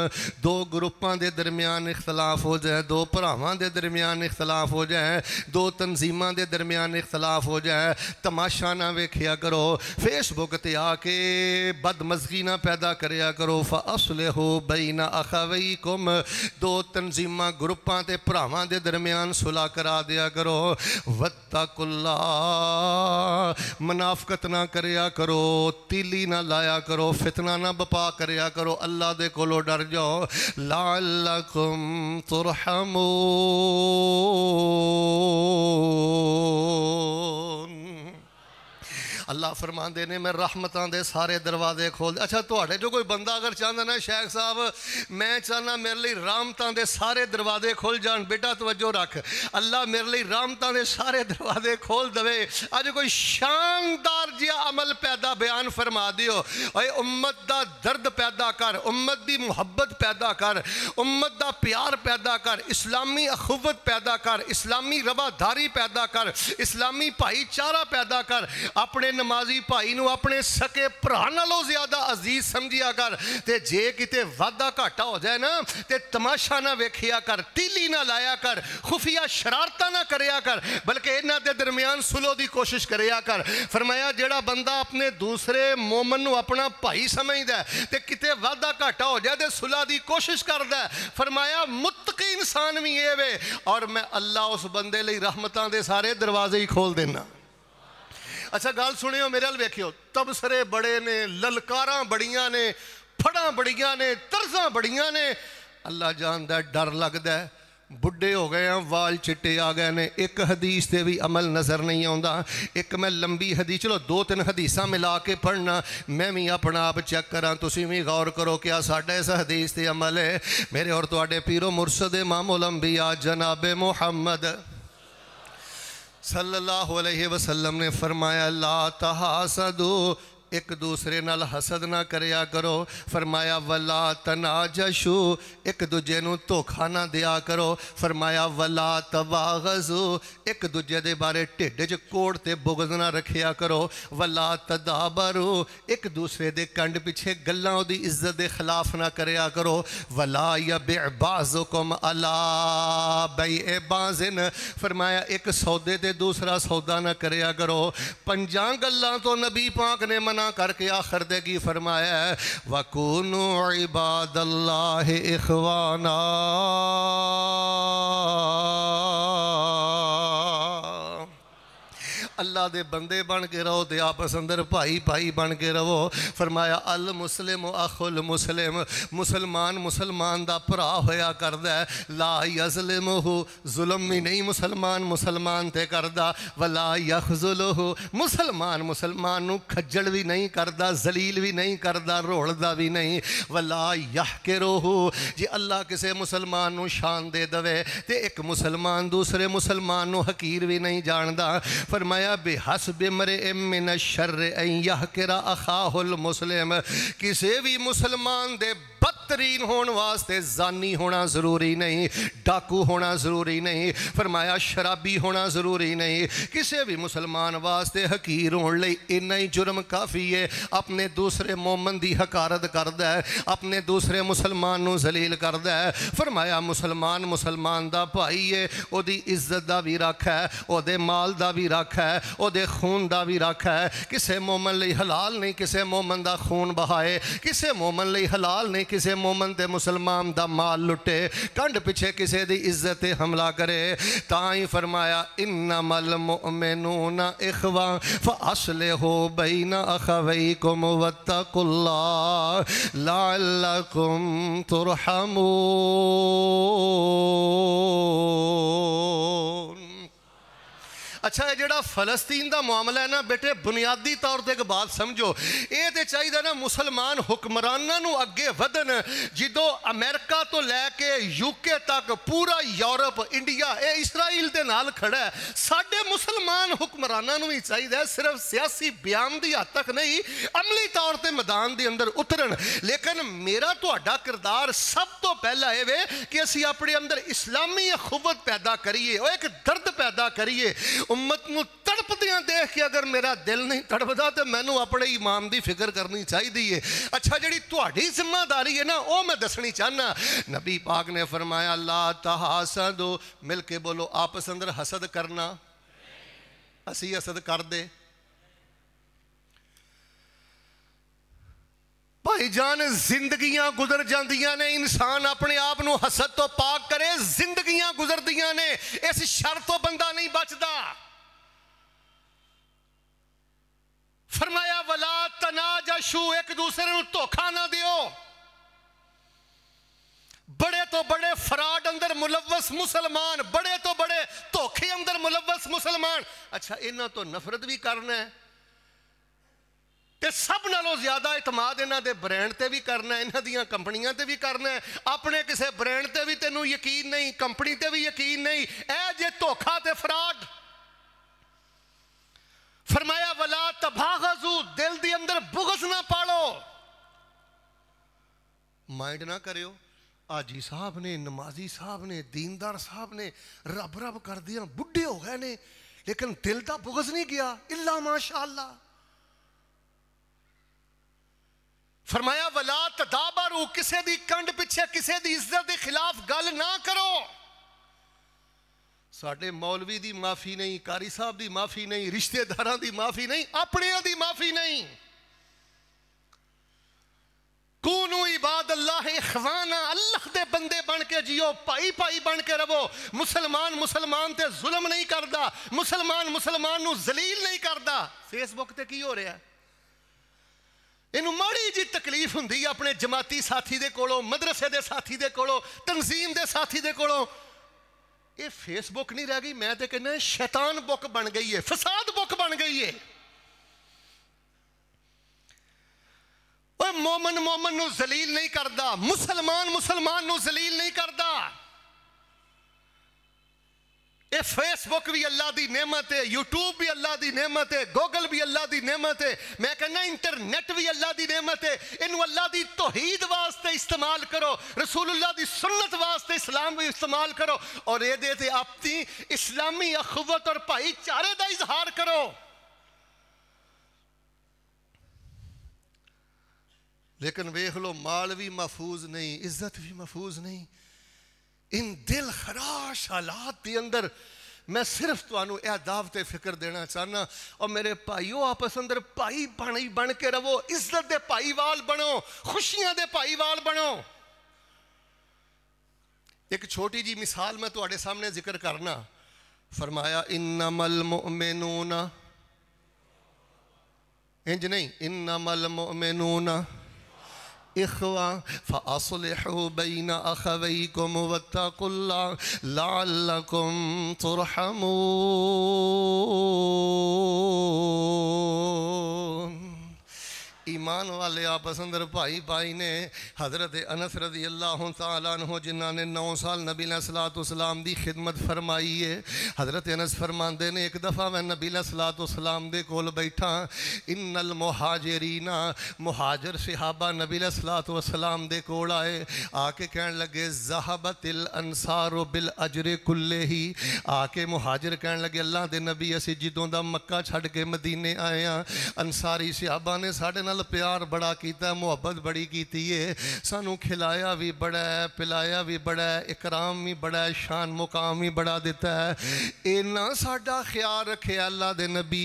दो ग्रुपों के दरम्यान इख्तलाफ हो जाए दो भरावान के दरम्यान इख्तलाफ हो जाए दो तनजीम के दरम्यान इख्तलाफ हो जाए तमाशा ना वेख्या करो फिर फेसबुक ते आके बदमजगी ना पैदा कराया करो फसले हो बई ना अखावई कुम दो तनजीम ग्रुपां के भरावान के दरम्यान सुलह करा दिया करो वत्ता कुल्ला मुनाफकत ना कराया करो तीली ना लाया करो फितना ना बपा कराया करो अल्लाह दे कोलो डर जाओ लाल कुम तुरहमो अल्लाह फरमाते ने मैं रहमत दे सारे दरवाजे खोल अच्छा थोड़े तो जो कोई बंदा अगर चाहता ना शेख साहब मैं चाहना मेरे लिए रामत के सारे दरवाजे खोल जान बेटा तवज्जो रख अल्लाह मेरे लिए रामत के सारे दरवाजे खोल दे अज कोई शानदार जहा अमल पैदा बयान फरमा दियो अ उम्मत का दर्द पैदा कर उम्मत की मुहब्बत पैदा कर उम्मत का प्यार पैदा कर इस्लामी अखुवत पैदा कर इस्लामी रवादारी पैदा कर इस्लामी भाईचारा पैदा कर अपने ਨਮਾਜ਼ੀ ਭਾਈ ਨੂੰ ਆਪਣੇ ਸਕੇ ਭਰਾ ਨਾਲੋਂ ਜ਼ਿਆਦਾ ਅਜ਼ੀਜ਼ ਸਮਝਿਆ ਕਰ ਤੇ ਜੇ ਕਿਤੇ ਵਾਧਾ ਘਾਟਾ ਹੋ ਜਾਏ ਨਾ ਤੇ ਤਮਾਸ਼ਾ ਨਾ ਵੇਖਿਆ ਕਰ ਤੀਲੀ ਨਾ ਲਾਇਆ ਕਰ ਖੁਫੀਆ ਸ਼ਰਾਰਤਾਂ ਨਾ ਕਰਿਆ ਕਰ ਬਲਕਿ ਇਹਨਾਂ ਦੇ ਦਰਮਿਆਨ ਸੁਲੋ ਦੀ ਕੋਸ਼ਿਸ਼ ਕਰਿਆ ਕਰ ਫਰਮਾਇਆ ਜਿਹੜਾ ਬੰਦਾ ਆਪਣੇ ਦੂਸਰੇ ਮੂਮਨ ਨੂੰ ਆਪਣਾ ਭਾਈ ਸਮਝਦਾ ਤੇ ਕਿਤੇ ਵਾਧਾ ਘਾਟਾ ਹੋ ਜਾਏ ਤੇ ਸੁਲਾ ਦੀ ਕੋਸ਼ਿਸ਼ ਕਰਦਾ ਫਰਮਾਇਆ ਮੁਤਕੀ ਇਨਸਾਨ ਵੀ ਇਹ ਵੇ ਔਰ ਮੈਂ ਅੱਲਾ ਉਸ ਬੰਦੇ ਲਈ ਰਹਿਮਤਾਂ ਦੇ ਸਾਰੇ ਦਰਵਾਜ਼ੇ ਹੀ ਖੋਲ ਦੇਣਾ ਅੱਛਾ ਗੱਲ ਸੁਣਿਓ ਮੇਰੇ ਵੱਲ ਵੇਖਿਓ ਤਬਸਰੇ ਬੜੇ ਨੇ ਲਲਕਾਰਾਂ ਬੜੀਆਂ ਨੇ ਫੜਾਂ ਬੜੀਆਂ ਨੇ ਤਰਜ਼ਾਂ ਬੜੀਆਂ ਨੇ ਅੱਲਾ ਜਾਣਦਾ ਡਰ ਲੱਗਦਾ ਬੁੱਢੇ ਹੋ ਗਏ ਆ ਵਾਲ ਚਿੱਟੇ ਆ ਗਏ ਨੇ ਇੱਕ ਹਦੀਸ ਤੇ ਵੀ ਅਮਲ ਨਜ਼ਰ ਨਹੀਂ ਆਉਂਦਾ ਇੱਕ ਮੈਂ ਲੰਬੀ ਹਦੀਸ ਚਲੋ ਦੋ ਤਿੰਨ ਹਦੀਸਾਂ ਮਿਲਾ ਕੇ ਪੜਨਾ ਮੈਂ ਵੀ ਆਪਣਾ ਆਪ ਚੈੱਕ ਕਰਾਂ ਤੁਸੀਂ ਵੀ ਗੌਰ ਕਰੋ ਕਿ ਆ ਸਾਡੇ ਇਸ ਹਦੀਸ ਤੇ ਅਮਲ ਹੈ ਮੇਰੇ ਔਰ ਤੁਹਾਡੇ ਪੀਰੋ ਮੁਰਸ਼ਦ ਇਮਾਮੁਲ ਅੰਬੀਆ ਜਨਾਬ ਮੁਹੰਮਦ सल्लल्लाहु अलैहि वसल्लम ने फरमाया ला तहासदो एक दूसरे नाल हसद ना करया करो फरमाया वला तनाजशु एक दूजे ਨੂੰ ਧੋਖਾ ਨਾ ਦਿਆ ਕਰੋ ਫਰਮਾਇਆ ਵਲਾ ਤਵਾਗਜ਼ੂ ਇੱਕ ਦੂਜੇ ਦੇ ਬਾਰੇ ਢਿੱਡ 'ਚ ਕੋੜ ਤੇ ਬੁਗਜ਼ ਨਾ ਰੱਖਿਆ ਕਰੋ ਵਲਾ ਤਦਾਬਰੂ ਇੱਕ ਦੂਸਰੇ ਦੇ ਕੰਡ ਪਿੱਛੇ ਗੱਲਾਂ ਉਹਦੀ ਇੱਜ਼ਤ ਦੇ ਖਿਲਾਫ ਨਾ ਕਰਿਆ ਕਰੋ ਵਲਾ ਯਬਿ ਬਾਜ਼ੁਕਮ ਅਲਾ ਬਈ ਬਾਜ਼ਨ ਫਰਮਾਇਆ ਇੱਕ ਸੌਦੇ ਤੇ ਦੂਸਰਾ ਸੌਦਾ ਨਾ ਕਰਿਆ ਕਰੋ ਪੰਜਾਂ ਗੱਲਾਂ ਤੋਂ ਨਬੀ ਪਾਕ ਨੇ ਮਨ गुना करके आखिर देगी फरमाया है वकून इबाद इखवाना अल्लाह के बंदे बन के रहो तो आपस अंदर भाई भाई बन के रहो फरमाया अल मुस्लिम अखुल मुसलिम मुसलमान मुसलमान का भरा होया कर ला यजलिम हो जुलम ही नहीं मुसलमान मुसलमान ते करता वला यखजुल हो मुसलमान मुसलमान खज्जल भी नहीं करता जलील भी नहीं करता रोलदा भी नहीं वला यह के रोहू जे अल्लाह किसी मुसलमान शान दे दवे तो एक मुसलमान दूसरे मुसलमान हकीर भी नहीं जानता फरमाया बेहस बेमरे मिन शर यह किरा अखाहुल मुस्लिम किसी भी मुसलमान दे बदतरीन होने वास्ते जानी होना ज़रूरी नहीं डाकू होना ज़रूरी नहीं फरमाया शराबी होना ज़रूरी नहीं किसी भी मुसलमान वास्ते हकीर होने इन्ना ही जुर्म काफ़ी है अपने दूसरे मोमन की हकारत करता है अपने दूसरे मुसलमान जलील करता है फरमाया मुसलमान मुसलमान का भाई है वो इज्जत का भी रख है वो माल का भी रख है है खून का भी रख है किसी मोमन हलाल नहीं किसी मोमन का खून बहाए किसी मोमन हलाल नहीं किसी मोमन के मुसलमान का माल लुटे कंड पिछे किसी की इज्जत हमला करे ताई फरमाया इन्ना मल मो मेनू ना इखवा फसले हो बई ना अखवई कुम वाला कुम तुरहमू Oh ਅੱਛਾ ਇਹ ਜਿਹੜਾ ਫਲਸਤੀਨ ਦਾ ਮਾਮਲਾ ਹੈ ਨਾ ਬੇਟੇ ਬੁਨਿਆਦੀ ਤੌਰ ਤੇ ਇੱਕ ਬਾਤ ਸਮਝੋ ਇਹ ਤੇ ਚਾਹੀਦਾ ਨਾ ਮੁਸਲਮਾਨ ਹੁਕਮਰਾਨਾਂ ਨੂੰ ਅੱਗੇ ਵਧਣ ਜਦੋਂ ਅਮਰੀਕਾ ਤੋਂ ਲੈ ਕੇ ਯੂਕੇ ਤੱਕ ਪੂਰਾ ਯੂਰਪ ਇੰਡੀਆ ਇਹ ਇਸਰਾਈਲ ਦੇ ਨਾਲ ਖੜਾ ਹੈ ਸਾਡੇ ਮੁਸਲਮਾਨ ਹੁਕਮਰਾਨਾਂ ਨੂੰ ਵੀ ਚਾਹੀਦਾ ਸਿਰਫ ਸਿਆਸੀ ਬਿਆਨ ਦੀ ਹੱਦ ਤੱਕ ਨਹੀਂ ਅਮਲੀ ਤੌਰ ਤੇ ਮੈਦਾਨ ਦੇ ਅੰਦਰ ਉਤਰਨ ਲੇਕਿਨ ਮੇਰਾ ਤੁਹਾਡਾ ਕਿਰਦਾਰ ਸਭ ਤੋਂ ਪਹਿਲਾਂ ਇਹ ਵੇ ਕਿ ਅਸੀਂ ਆਪਣੇ ਅੰਦਰ ਇਸਲਾਮੀ ਖੁਵਤ ਪੈਦਾ ਕਰੀਏ ਉਹ ਇੱਕ ਦਰਦ ਪੈਦਾ ਕਰੀਏ ਉਮਤ ਨੂੰ ਤੜਪਦਿਆਂ ਦੇਖ ਕੇ ਅਗਰ ਮੇਰਾ ਦਿਲ ਨਹੀਂ ਤੜਪਦਾ ਤੇ ਮੈਨੂੰ ਆਪਣੇ ਇਮਾਮ ਦੀ ਫਿਕਰ ਕਰਨੀ ਚਾਹੀਦੀ ਏ ਅੱਛਾ ਜਿਹੜੀ ਤੁਹਾਡੀ ਜ਼ਿੰਮੇਵਾਰੀ ਹੈ ਨਾ ਉਹ ਮੈਂ ਦੱਸਣੀ ਚਾਹਨਾ ਨਬੀ ਪਾਕ ਨੇ ਫਰਮਾਇਆ ਲਾ ਤਹਾਸਦੋ ਮਿਲ ਕੇ ਬੋਲੋ ਆਪਸ ਅੰਦਰ ਹਸਦ ਕਰਨਾ ਅਸੀਂ ਹਸਦ ਕਰਦੇ ਜਾਨ ਜ਼ਿੰਦਗੀਆਂ ਗੁਜ਼ਰ ਜਾਂਦੀਆਂ ਨੇ ਇਨਸਾਨ ਆਪਣੇ ਆਪ ਨੂੰ ਹਸਦ ਤੋਂ ਪਾਕ ਕਰੇ ਜ਼ਿੰਦਗੀਆਂ ਗੁਜ਼ਰਦੀਆਂ ਨੇ ਇਸ ਸ਼ਰ ਤੋਂ ਬੰਦਾ ਨਹੀਂ ਬਚਦਾ فرمایا ولا ਤਨਾਜਸ਼ੂ ایک دوسرے ਨੂੰ ਧੋਖਾ ਨਾ ਦਿਓ بڑے تو بڑے فراڈ اندر ملوث مسلمان بڑے تو بڑے ਧੋਖੇ اندر ملوث مسلمان اچھا انہاں تو نفرت بھی کرنا ہے ਤੇ ਸਭ ਨਾਲੋਂ ਜ਼ਿਆਦਾ ਇਤਮਾਦ ਇਹਨਾਂ ਦੇ ਬ੍ਰਾਂਡ ਤੇ ਵੀ ਕਰਨਾ ਇਹਨਾਂ ਦੀਆਂ ਕੰਪਨੀਆਂ ਤੇ ਵੀ ਕਰਨਾ ਆਪਣੇ ਕਿਸੇ ਬ੍ਰਾਂਡ ਤੇ ਵੀ ਤੈਨੂੰ ਯਕੀਨ ਨਹੀਂ ਕੰਪਨੀ ਤੇ ਵੀ ਯਕੀਨ ਨਹੀਂ ਇਹ ਜੇ ਧੋਖਾ ਤੇ ਫਰਾਡ ਫਰਮਾਇਆ ਵਲਾ ਤਬਾਗਜ਼ੂ ਦਿਲ ਦੇ ਅੰਦਰ ਬੁਗਸ ਨਾ ਪਾਲੋ ਮਾਈਂਡ ਨਾ ਕਰਿਓ ਆਜੀ ਸਾਹਿਬ ਨੇ ਨਮਾਜ਼ੀ ਸਾਹਿਬ ਨੇ ਦੀਨਦਾਰ ਸਾਹਿਬ ਨੇ ਰੱਬ ਰੱਬ ਕਰਦਿਆਂ ਬੁੱਢੇ ਹੋ ਗਏ ਨੇ ਲੇਕਿਨ ਦਿਲ ਦਾ ਬੁਗਸ ਨਹੀਂ ਗਿਆ ਇਲਾ ਮਾਸ਼ਾਅੱਲਾ फरमाया वला तदाबरू किसी की कंड पिछे किसी की इज्जत के खिलाफ गल ना करो साढ़े मौलवी की माफ़ी नहीं कारी साहब की माफ़ी नहीं रिश्तेदार की माफ़ी नहीं अपने की माफ़ी नहीं कूनू इबाद अल्लाह खजाना अल्लाह के बंदे बन के जियो भाई भाई बन के रवो मुसलमान मुसलमान से जुलम नहीं करता मुसलमान मुसलमान जलील नहीं करता फेसबुक से की हो रहा है ਇਹਨੂੰ ਮਾੜੀ ਜੀ ਤਕਲੀਫ ਹੁੰਦੀ ਆ ਆਪਣੇ ਜਮਾਤੀ ਸਾਥੀ ਦੇ ਕੋਲੋਂ ਮਦਰਸੇ ਦੇ ਸਾਥੀ ਦੇ ਕੋਲੋਂ ਤਨਜ਼ੀਮ ਦੇ ਸਾਥੀ ਦੇ ਕੋਲੋਂ ਇਹ ਫੇਸਬੁੱਕ ਨਹੀਂ ਰਹਿ ਗਈ ਮੈਂ ਤੇ ਕਹਿੰਦਾ ਸ਼ੈਤਾਨ ਬੁੱਕ ਬਣ ਗਈ ਏ ਫਸਾਦ ਬੁੱਕ ਬਣ ਗਈ ਏ ਓਏ ਮੂਮਨ ਮੂਮਨ ਨੂੰ ਜ਼ਲੀਲ ਨਹੀਂ ਕਰਦਾ ਮੁਸਲਮਾਨ ਮੁਸਲਮਾਨ ਨੂੰ ਜ਼ਲੀਲ ਨਹੀਂ ਕਰਦਾ ये फेसबुक भी अल्लाह की नेमत है यूट्यूब भी अल्लाह की नेमत है गूगल भी अल्लाह की नेमत है मैं कहना इंटरनेट भी अल्लाह की नेमत है इन अल्लाह की तोहीद वास्ते इस्तेमाल करो अल्लाह की सुन्नत वास्ते इस्लाम भी इस्तेमाल करो और ये अपनी इस्लामी अखुवत और भाईचारे का इजहार करो लेकिन वेख लो माल भी महफूज नहीं इज्जत भी महफूज नहीं इन ਦਿਲ ਖਰਾਸ਼ ਹਾਲਾਤ ਦੇ ਅੰਦਰ ਮੈਂ ਸਿਰਫ ਤੁਹਾਨੂੰ ਇਹ ਦਾਵਤ ਫਿਕਰ ਦੇਣਾ ਚਾਹਨਾ ਔਰ ਮੇਰੇ ਭਾਈਓ ਆਪਸ ਅੰਦਰ ਭਾਈ ਭਾਣੀ ਬਣ ਕੇ ਰਵੋ ਇੱਜ਼ਤ ਦੇ ਭਾਈਵਾਲ ਬਣੋ ਖੁਸ਼ੀਆਂ ਦੇ ਭਾਈਵਾਲ ਬਣੋ ਇੱਕ ਛੋਟੀ ਜੀ ਮਿਸਾਲ ਮੈਂ ਤੁਹਾਡੇ ਸਾਹਮਣੇ ਜ਼ਿਕਰ ਕਰਨਾ फरमाया इन्नमल मोमिनूना इंज नहीं इन्नमल मोमिनूना إخوة فأصلحوا بين أخويكم واتقوا الله لعلكم ترحمون ईमान वाले आपस अंदर भाई भाई ने हज़रत अनस रजी अल्लाह तु जिन्होंने नौ साल नबीला सलात उसलाम की खिदमत फरमाई है हज़रत अनस फरमाते ने एक दफ़ा मैं नबीला सलात उसलाम के कोल बैठा इन नल मुहाजरीना मुहाजर सिहाबा नबीला सलात उसलाम के कोल आए आके कह लगे जहाब तिल अंसार ओ बिल अजरे कुल्ले ही आके मुहाजर कह लगे अल्लाह के नबी असी जिदों का मक्का छड़ के मदीने आए हाँ अंसारी सिहाबा ने साढ़े नाल प्यार बड़ा किया मुहब्बत बड़ी की है सानू खिलाया भी बड़ा है पिलाया भी बड़ा है इकराम भी बड़ा है शान मुकाम भी बड़ा दिता है इन्ना साडा ख्याल रखे अल्लाह दे नबी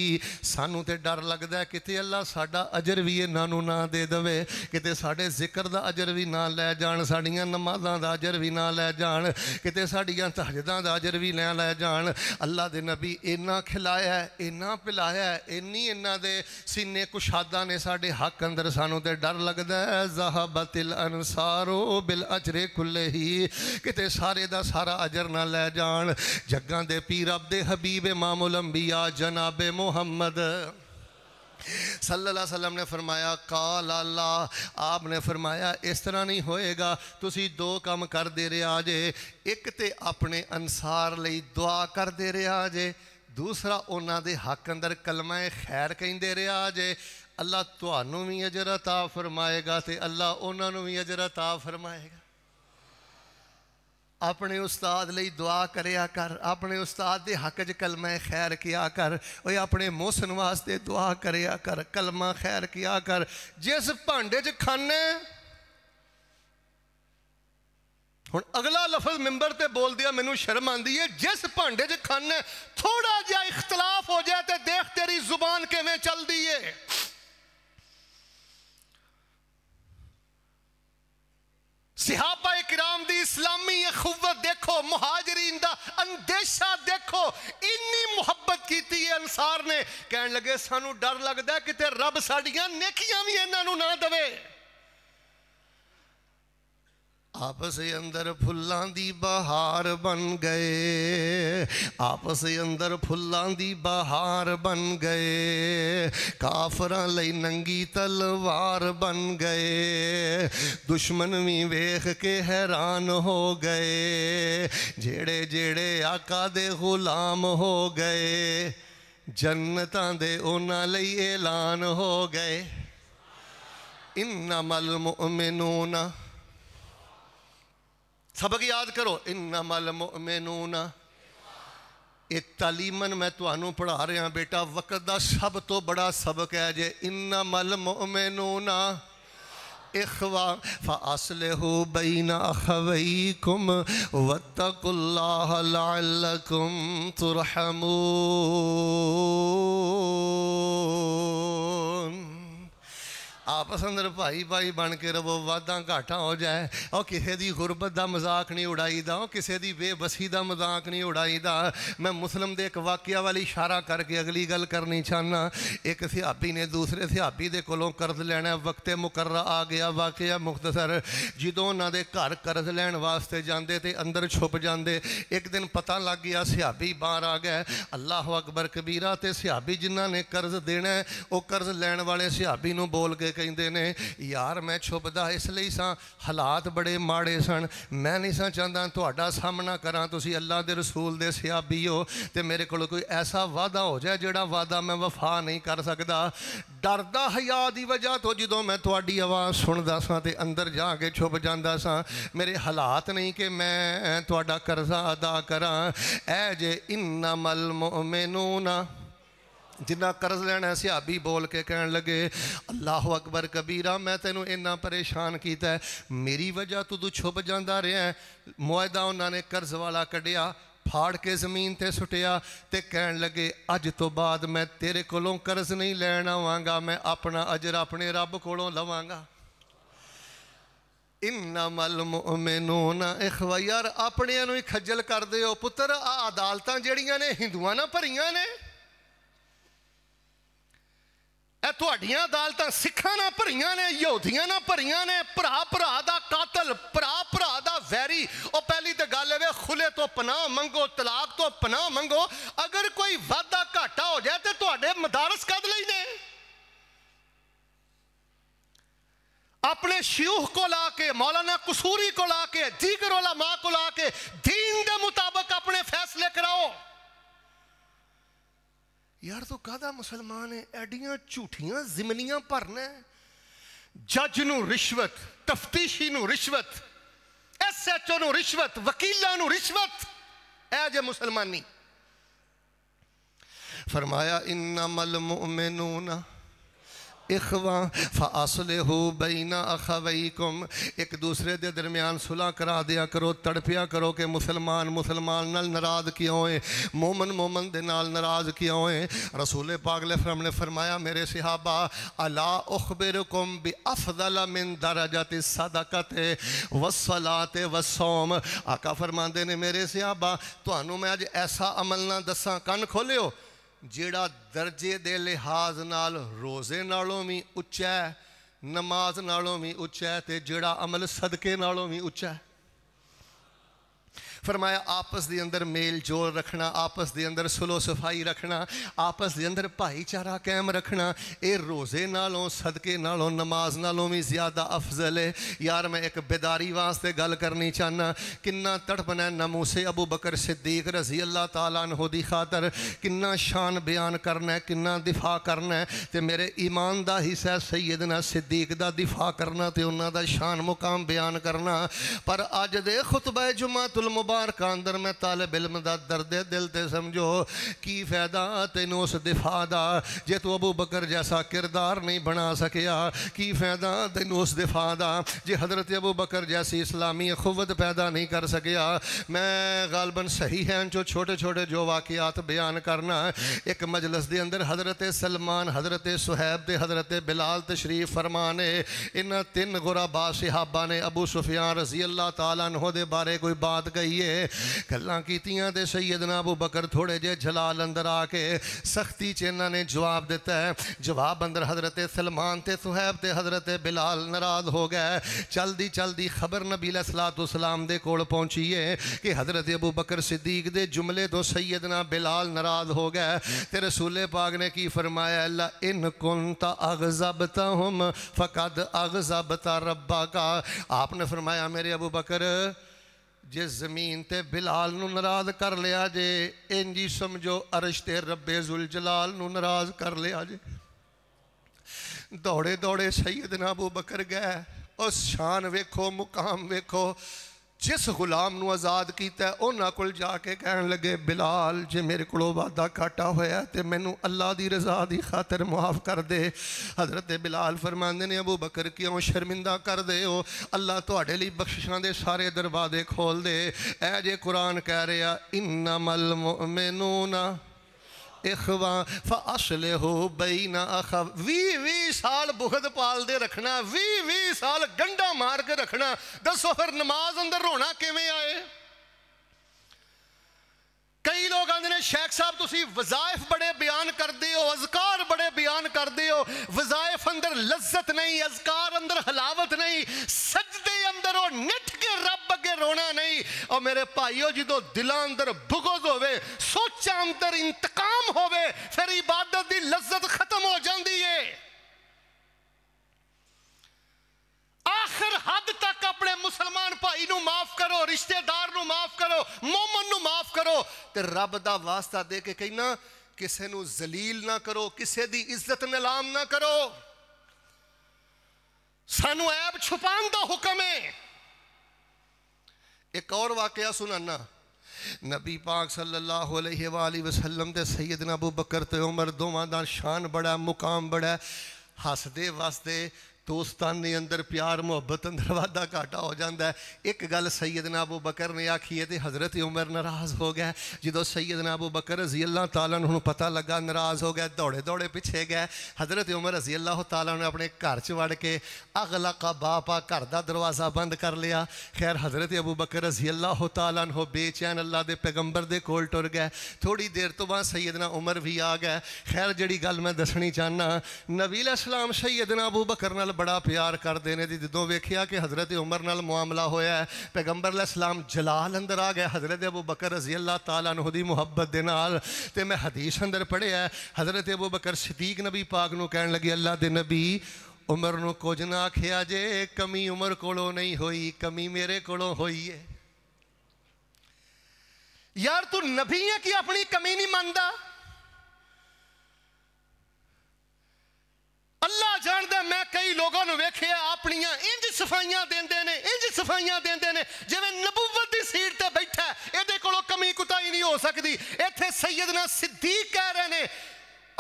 सानू तो डर लगता है कितने अल्लाह साडा अजर भी इन्हों ना दे दवे कि साढ़े जिक्र अजर भी ना लै जान साड़िया नमाजा का अजर भी ना लै जान कि साड़िया तहजदा का अजर भी ना लै जा अल्लाह दे नबी इन्ना खिलाया इन्ना पिलाया इन्नी इन्ह दे सीने कुशादा ने साडे हक ਹੱਕ ਅੰਦਰ ਸਾਨੂੰ ਤੇ ਡਰ ਲੱਗਦਾ ਹੈ ਜ਼ਹਬਤਿਲ ਅਨਸਾਰੋ ਬਿਲ ਅਜਰੇ ਕੁੱਲੇ ਹੀ ਕਿਤੇ ਸਾਰੇ ਦਾ ਸਾਰਾ ਅਜਰ ਨਾ ਲੈ ਜਾਣ ਜੱਗਾਂ ਦੇ ਪੀਰ ਅਬ ਦੇ ਹਬੀਬ ਇਮਾਮੁਲ ਅੰਬੀਆ ਜਨਾਬੇ सल्ला वसम ने फरमाया काल अल्ला आपने फरमाया इस तरह नहीं होएगा तुम दो कम कर दे रहा जे एक तो अपने अनुसार दुआ कर दे रहा जे दूसरा उन्होंने हक अंदर कलमाए खैर कहें रहा जे अल्लाह ਤੁਹਾਨੂੰ ਵੀ ਅਜਰ عطا ਫਰਮਾਏਗਾ ਤੇ ਅੱਲਾਹ ਉਹਨਾਂ ਨੂੰ ਵੀ ਅਜਰ عطا ਫਰਮਾਏਗਾ ਆਪਣੇ ਉਸਤਾਦ ਲਈ ਦੁਆ ਕਰਿਆ ਕਰ ਆਪਣੇ ਉਸਤਾਦ ਦੇ ਹੱਕ 'ਚ ਕਲਮਾ ਖੈਰ ਕੀਆ ਕਰ ਓਏ ਆਪਣੇ ਮੋਹਸਨ ਵਾਸਤੇ ਦੁਆ ਕਰਿਆ ਕਰ ਕਲਮਾ ਖੈਰ ਕੀਆ ਕਰ ਜਿਸ ਭਾਂਡੇ 'ਚ ਖਾਣੇ ਹੁਣ ਅਗਲਾ ਲਫ਼ਜ਼ ਮਿੰਬਰ ਤੇ ਬੋਲਦਿਆ ਮੈਨੂੰ ਸ਼ਰਮ ਆਂਦੀ ਹੈ ਜਿਸ ਭਾਂਡੇ 'ਚ ਖਾਣੇ ਥੋੜਾ ਜਿਹਾ ਇਖਤਲਾਫ ਹੋ ਜਾਏ ਤੇ ਦੇਖ ਤੇਰੀ ਜ਼ੁਬਾਨ ਕਿਵੇਂ ਚੱਲਦੀ ਏ सिहाबा कराम की इस्लामी खुवत देखो मुहाजरीन का अंदेशा देखो इन्नी मुहब्बत की अंसार ने कह लगे सानू डर लगता कितने रब साड़िया नेकिया भी इन्हों ना दे ਆਪਸ ਅੰਦਰ ਫੁੱਲਾਂ ਦੀ ਬਹਾਰ ਬਣ ਗਏ ਆਪਸ ਅੰਦਰ ਫੁੱਲਾਂ ਦੀ ਬਹਾਰ ਬਣ ਗਏ ਕਾਫਰਾਂ ਲਈ ਨੰਗੀ ਤਲਵਾਰ ਬਣ ਗਏ ਦੁਸ਼ਮਣ ਵੀ ਵੇਖ ਕੇ ਹੈਰਾਨ ਹੋ ਗਏ ਜਿਹੜੇ ਜਿਹੜੇ ਆਕਾ ਦੇ ਗੁਲਾਮ ਹੋ ਗਏ ਜੰਨਤਾਂ ਦੇ ਉਹਨਾਂ ਲਈ ਐਲਾਨ ਹੋ ਗਏ ਇਨਮਲ ਮੁਮਿਨੂਨਾ सबक याद करो इन्ना मल मोमिनूना ना ये तालीमन मैं ਪੜ੍ਹਾ पढ़ा रहा बेटा ਦਾ का सब तो बड़ा सबक है जे इन्ना मल इखवा ना तुरहमून आपस अंदर भाई भाई बन के रवो वादा घाटा हो जाए और किसी की गुरबत का मजाक नहीं उड़ाईदा और किसी की बेबसी का मजाक नहीं उड़ाईदा मैं मुस्लिम के एक वाकया वाल इशारा करके अगली गल करनी चाहना एक सिहाबी ने दूसरे सिहाबी दे कोलों कर्ज लेना वक्त मुकर्र आ गया वाक्य मुख्तसर जो उन्होंने घर कर्ज लैन वास्ते जाते तो अंदर छुप जाते एक दिन पता लग गया सिहाबी बार आ गया अल्लाह अकबर कबीरा तो सिहाबी जिन्होंने कर्ज देना है वह कर्ज लैन वाले सिहाबी बोल के ਕਹਿੰਦੇ ਨੇ ਯਾਰ ਮੈਂ ਛੁਪਦਾ ਇਸ ਲਈ ਸਾਂ ਹਾਲਾਤ ਬੜੇ ਮਾੜੇ ਸਨ ਮੈਂ ਨਹੀਂ ਸਾਂ ਚਾਹੁੰਦਾ ਤੁਹਾਡਾ ਸਾਹਮਣਾ ਕਰਾਂ ਤੁਸੀਂ ਅੱਲਾ ਦੇ ਰਸੂਲ ਦੇ ਸਿਆਬੀ ਹੋ ਤੇ ਮੇਰੇ ਕੋਲ ਕੋਈ ਐਸਾ ਵਾਅਦਾ ਹੋ ਜਾਏ ਜਿਹੜਾ ਵਾਅਦਾ ਮੈਂ ਵਫਾ ਨਹੀਂ ਕਰ ਸਕਦਾ ਡਰਦਾ ਹਿਆ ਦੀ ਵਜ੍ਹਾ ਤੋਂ ਜਦੋਂ ਮੈਂ ਤੁਹਾਡੀ ਆਵਾਜ਼ ਸੁਣਦਾ ਸਾਂ ਤੇ ਅੰਦਰ ਜਾ ਕੇ ਛੁਪ ਜਾਂਦਾ ਸਾਂ ਮੇਰੇ ਹਾਲਾਤ ਨਹੀਂ ਕਿ ਮੈਂ ਤੁਹਾਡਾ ਕਰਜ਼ਾ ਅਦਾ ਕਰਾਂ ਐ ਜੇ ਇਨਮਲ ਮੁਮਿਨੂਨਾ ਜਿੰਨਾ ਕਰਜ਼ ਲੈਣਾ ਸੀ ਆਬੀ ਬੋਲ ਕੇ ਕਹਿਣ ਲੱਗੇ ਅੱਲਾਹੁ ਅਕਬਰ ਕਬੀਰਾ ਮੈਂ ਤੈਨੂੰ ਇੰਨਾ ਪਰੇਸ਼ਾਨ ਕੀਤਾ ਮੇਰੀ ਵਜ੍ਹਾ ਤੂੰ ਤੂੰ ਛੁਪ ਜਾਂਦਾ ਰਿਹਾ ਮੁਆਇਦਾ ਉਹਨਾਂ ਨੇ ਕਰਜ਼ ਵਾਲਾ ਕੱਢਿਆ ਫਾੜ ਕੇ ਜ਼ਮੀਨ ਤੇ ਸੁਟਿਆ ਤੇ ਕਹਿਣ ਲੱਗੇ ਅੱਜ ਤੋਂ ਬਾਅਦ ਮੈਂ ਤੇਰੇ ਕੋਲੋਂ ਕਰਜ਼ ਨਹੀਂ ਲੈਣ ਆਵਾਂਗਾ ਮੈਂ ਆਪਣਾ ਅਜਰ ਆਪਣੇ ਰੱਬ ਕੋਲੋਂ ਲਵਾਂਗਾ ਇਨਮਲ ਮੁਮਿਨੂਨ ਇਖਵਾ ਯਾਰ ਆਪਣਿਆਂ ਨੂੰ ਹੀ ਖੱਜਲ ਕਰਦੇ ਹੋ ਪੁੱਤਰ ਆ ਅਦਾਲਤਾਂ ਜਿਹੜੀਆਂ ਨੇ ਹਿੰਦੂਆਂ ਨਾਲ ਭਰੀਆਂ ਨੇ ਇਹ ਤੁਹਾਡੀਆਂ ਅਦਾਲਤਾਂ ਸਿੱਖਾਂ ਨਾਲ ਭਰੀਆਂ ਨੇ ਯਹੂਦੀਆਂ ਨਾਲ ਭਰੀਆਂ ਨੇ ਭਰਾ ਭਰਾ ਦਾ ਕਾਤਲ ਭਰਾ ਭਰਾ ਦਾ ਵੈਰੀ ਉਹ ਪਹਿਲੀ ਤੇ ਗੱਲ ਵੇ ਖੁਲੇ ਤੋਂ ਪਨਾਹ ਮੰਗੋ ਤਲਾਕ ਤੋਂ ਪਨਾਹ ਮੰਗੋ ਅਗਰ ਕੋਈ ਵਾਦਾ ਘਾਟਾ ਹੋ ਜਾਏ ਤੇ ਤੁਹਾਡੇ ਮਦਾਰਸ ਕੱਢ ਲਈ ਨੇ ਲਾ ਕੇ ਮੌਲਾਨਾ ਕਸੂਰੀ ਕੋ ਲਾ ਕੇ लाके ਉਲਾਮਾ ਕੋ ਲਾ ਕੇ दीन ਦੇ ਮੁਤਾਬਕ ਆਪਣੇ ਫੈਸਲੇ ਕਰਾਓ ਯਾਰ ਤੂੰ ਕਾਹਦਾ ਮੁਸਲਮਾਨ ਹੈ ਐਡੀਆਂ ਝੂਠੀਆਂ ਜ਼ਿਮਨੀਆਂ ਭਰਨਾ ਜੱਜ ਨੂੰ ਰਿਸ਼ਵਤ ਤਫਤੀਸ਼ੀ ਨੂੰ ਰਿਸ਼ਵਤ ਐਸਐਚਓ ਨੂੰ ਰਿਸ਼ਵਤ ਵਕੀਲਾਂ ਨੂੰ ਰਿਸ਼ਵਤ ਐ ਜੇ ਮੁਸਲਮਾਨੀ फरमाया इन्ना मल मोमिनूना इखवा फासल हो बीना अखवई कुम एक दूसरे के दरम्यान सुलह करा दिया करो तड़पिया करो कि मुसलमान मुसलमान नाल नाराज क्यों है मोमन मोमन के नाल नाराज क्यों है रसूल पागले फरम ने फरमाया मेरे सिहाबा अला उखबिर कुम भी अफजल मिन दराजत सदाकत वसलात वसोम आका फरमाते ने मेरे सिहाबा तो मैं अज ऐसा अमल ना दसा कन खोलो ਜਿਹੜਾ ਦਰਜੇ ਦੇ ਲਿਹਾਜ਼ ਨਾਲ ਰੋਜ਼ੇ ਨਾਲੋਂ ਵੀ ਉੱਚਾ ਹੈ ਨਮਾਜ਼ ਨਾਲੋਂ ਵੀ ਉੱਚਾ ਹੈ ਤੇ ਜਿਹੜਾ ਅਮਲ ਸਦਕੇ ਨਾਲੋਂ ਵੀ ਉੱਚਾ ਹੈ फरमाया आपस के अंदर मेल जोल रखना आपस के अंदर सुलो सफाई रखना आपस के अंदर भाईचारा कैम रखना ये रोज़े नालों सदके नालों नमाज नालों भी ज़्यादा अफजल है यार मैं एक बेदारी वास्ते गल करनी चाहना कि तड़पना नमूसे अबू बकर सिद्दीक रजी अल्लाह तला की खातर किन्ना शान बयान करना है किन्ना दिफा करना है तो मेरे ईमान का हिस्सा सईदना सिद्दीक का दिफा करना तो का शान मुकाम बयान करना पर अज दे खुतबा जुमा तुल मुबारक बार अंदर मैं तालब इलम का दर्द दिल से समझो की फायदा तेन उस दिफा का जे तू अबू बकर जैसा किरदार नहीं बना सकिया की फायदा तेन उस दिफा का जे हजरत अबू बकर जैसी इस्लामी अखुवत पैदा नहीं कर सकिया मैं गालबन सही है जो छोटे छोटे जो वाकियात बयान करना एक मजलस के अंदर हजरत सलमान हजरत सुहैब के हजरत बिलाल तशरीफ फरमा ने इन्ह तीन गुराबा सिहाबा ने अबू सुफियान रजी अल्लाह तला बारे कोई बात कही ਜੇ ਗੱਲਾਂ ਕੀਤੀਆਂ ਤੇ ਸੈਯਦਨਾ ਅਬੂ ਬਕਰ ਥੋੜੇ ਜੇ ਜਲਾਲ ਅੰਦਰ ਆ ਕੇ ਸਖਤੀ ਚ ਇਹਨਾਂ ਨੇ ਜਵਾਬ ਦਿੱਤਾ ਹੈ हजरत सलमान ते सुहैब ते हजरत बिलाल नाराज हो गए चलदी चलदी खबर नबीला नबी तो सलाम के कोल पहुंची है कि हजरत अबू बकर सिद्दीक दे जुमले तो सैयदना बिलाल नाराज हो गए ते रसूले पाग ने की फरमाया अल्लाह इन कुन ता अगजबता हम फ़कद अगजबता रब्बा का आपने फरमाया मेरे अबू बकर ਜੇ ਜ਼ਮੀਨ ਤੇ ਬਿਲਾਲ ਨੂੰ ਨਾਰਾਜ਼ ਕਰ ਲਿਆ ਜੇ ਇੰਜ ਹੀ ਸਮਝੋ ਅਰਸ਼ ਤੇ ਰੱਬੇ ਜ਼ੁਲ ਜਲਾਲ ਨੂੰ ਨਾਰਾਜ਼ ਕਰ ਲਿਆ ਜੇ ਦੌੜੇ ਦੌੜੇ ਸੈਦਨਾ ਅਬੂ ਬਕਰ ਗਏ ਉਸ ਸ਼ਾਨ ਵੇਖੋ ਮੁਕਾਮ ਵੇਖੋ जिस गुलाम को आज़ाद किया उन्होंने को जाके कह लगे बिलाल जे मेरे को वादा घाटा होया तो मैनू अल्लाह की रजा की खातर मुआफ कर दे हजरत बिलाल फरमाते ने अबू बकर क्यों शर्मिंदा कर दे अल्लाह थोड़े तो लिए बख्शिशा के सारे दरवाजे खोल दे जे कुरान कह रहे इन्ना मल मेनू ना ਇਖਵਾ ਫਅਸਲਹੁ ਬੈਨਾ ਅਖਵ 20 20 ਸਾਲ ਬੁਖਤ ਪਾਲਦੇ ਰੱਖਣਾ 20 20 ਸਾਲ ਗੰਡਾ ਮਾਰ ਕੇ ਰੱਖਣਾ ਦੱਸੋ ਫਿਰ ਨਮਾਜ਼ ਅੰਦਰ ਰੋਣਾ ਕਿਵੇਂ ਆਏ ਕਈ ਲੋਕ ਆਂਦੇ ਨੇ ਸ਼ੇਖ ਸਾਹਿਬ ਤੁਸੀਂ ਵਜ਼ਾਇਫ ਬੜੇ ਬਿਆਨ ਕਰਦੇ ਹੋ ਅਜ਼ਕਾਰ ਬੜੇ ਬਿਆਨ ਕਰਦੇ ਹੋ ਵਜ਼ਾਇਫ ਅੰਦਰ ਲਜ਼ਤ ਨਹੀਂ ਅਜ਼ਕਾਰ ਅੰਦਰ ਹਲਾਵਤ ਨਹੀਂ ਸਜਦੇ ਅੰਦਰ ਉਹ ਨਿੱਠ ਕੇ ਰੱਬ ਅੱਗੇ ਰੋਣਾ ਨਹੀਂ ਔਰ ਮੇਰੇ ਭਾਈਓ ਜਦੋਂ ਦਿਲਾਂ ਅੰਦਰ ਬਗਜ਼ ਹੋਵੇ ਸੋਚਾਂ ਅੰਦਰ ਇੰਤਕਾਮ ਹੋਵੇ ਫਿਰ ਇਬਾਦਤ ਦੀ ਲਜ਼ਤ ਖਤਮ ਹੋ ਜਾਂਦੀ ਏ आखिर हद तक अपने मुसलमान भाई माफ करो रिश्तेदार माफ करो मोमन माफ करो तो रब का वास्ता दे के कहना किसी को जलील ना करो किसी की इज्जत नलाम ना करो सानू ऐब छुपा का हुक्म है एक और वाकया सुनाना नबी पाक सल्लाम सईद नबू बकर उमर दोवान शान बड़ा मुकाम बड़ा हसते वसते ਦੋਸਤਾਨੀ ਅੰਦਰ ਪਿਆਰ ਮੁਹੱਬਤ ਅੰਦਰ ਵਾਦਾ ਘਾਟਾ ਹੋ ਜਾਂਦਾ ਹੈ ਇੱਕ ਗੱਲ ਸੈਯਦਨਾ ਅਬੂ ਬਕਰ ਨੇ ਆਖੀ ਹੈ ਤੇ ਹਜ਼ਰਤ ਉਮਰ ਨਾਰਾਜ਼ ਹੋ ਗਏ ਜਦੋਂ ਸੈਯਦਨਾ ਅਬੂ ਬਕਰ ਰਜ਼ੀ ਅੱਲਾਹ ਤਾਲਾ ਨੂੰ ਪਤਾ ਲੱਗਾ ਨਾਰਾਜ਼ ਹੋ ਗਏ ਦੌੜੇ ਦੌੜੇ ਪਿੱਛੇ ਗਏ ਹਜ਼ਰਤ ਉਮਰ ਰਜ਼ੀ ਅੱਲਾਹ ਤਾਲਾ ਨੇ ਆਪਣੇ ਘਰ 'ਚ ਵੜ ਕੇ ਅਗਲਾਕਾ ਬਾਪਾ ਘਰ ਦਾ ਦਰਵਾਜ਼ਾ ਬੰਦ ਕਰ ਲਿਆ ਖੈਰ ਹਜ਼ਰਤ ਅਬੂ ਬਕਰ ਰਜ਼ੀ ਅੱਲਾਹ ਤਾਲਾ ਨੂੰ ਬੇਚੈਨ ਅੱਲਾ ਦੇ ਪੈਗੰਬਰ ਦੇ ਕੋਲ ਟੁਰ ਗਏ ਥੋੜੀ ਦੇਰ ਤੋਂ ਬਾਅਦ ਸੈਯਦਨਾ ਉਮਰ ਵੀ ਆ ਗਏ ਖੈਰ ਜਿਹੜੀ ਗੱਲ ਮੈਂ ਦੱਸਣੀ ਚਾਹਨਾ ਨਬੀ ਅਲੈਹ ਸਲਾਮ ਸੈਯਦਨਾ ਅਬੂ ਬਕਰ ਨਾਲ बड़ा प्यार करते हैं जदों वेख्या कि हज़रत उमर न मुआमला होया पैगंबर सलाम जलाल अंदर आ गया हज़रत अबू बकर रजी अल्लाह तला मुहब्बत के नाले मैं हदीश अंदर पढ़िया हज़रत अबू बकर शदीक नबी पाक न कह लगी अल्लाह के नबी उमर न कुछ ना आखिया जे कमी उमर को नहीं हुई कमी मेरे को यार तू नबी है कि अपनी कमी नहीं मानता ਅੱਲਾ ਜਾਣਦਾ ਮੈਂ ਕਈ ਲੋਕਾਂ ਨੂੰ ਵੇਖਿਆ ਆਪਣੀਆਂ ਇੰਜ ਸਫਾਈਆਂ ਦਿੰਦੇ ਨੇ ਇੰਜ ਸਫਾਈਆਂ ਦਿੰਦੇ ਨੇ ਜਿਵੇਂ ਨਬੂਵਤ ਦੀ ਸੀਟ ਤੇ ਬੈਠਾ ਇਹਦੇ ਕੋਲੋਂ ਕਮੀ ਕੁਤਾਈ ਨਹੀਂ ਹੋ ਸਕਦੀ ਇੱਥੇ ਸੈਯਦਨਾ ਸਿੱਦੀਕ ਕਹਿ ਰਹੇ ਨੇ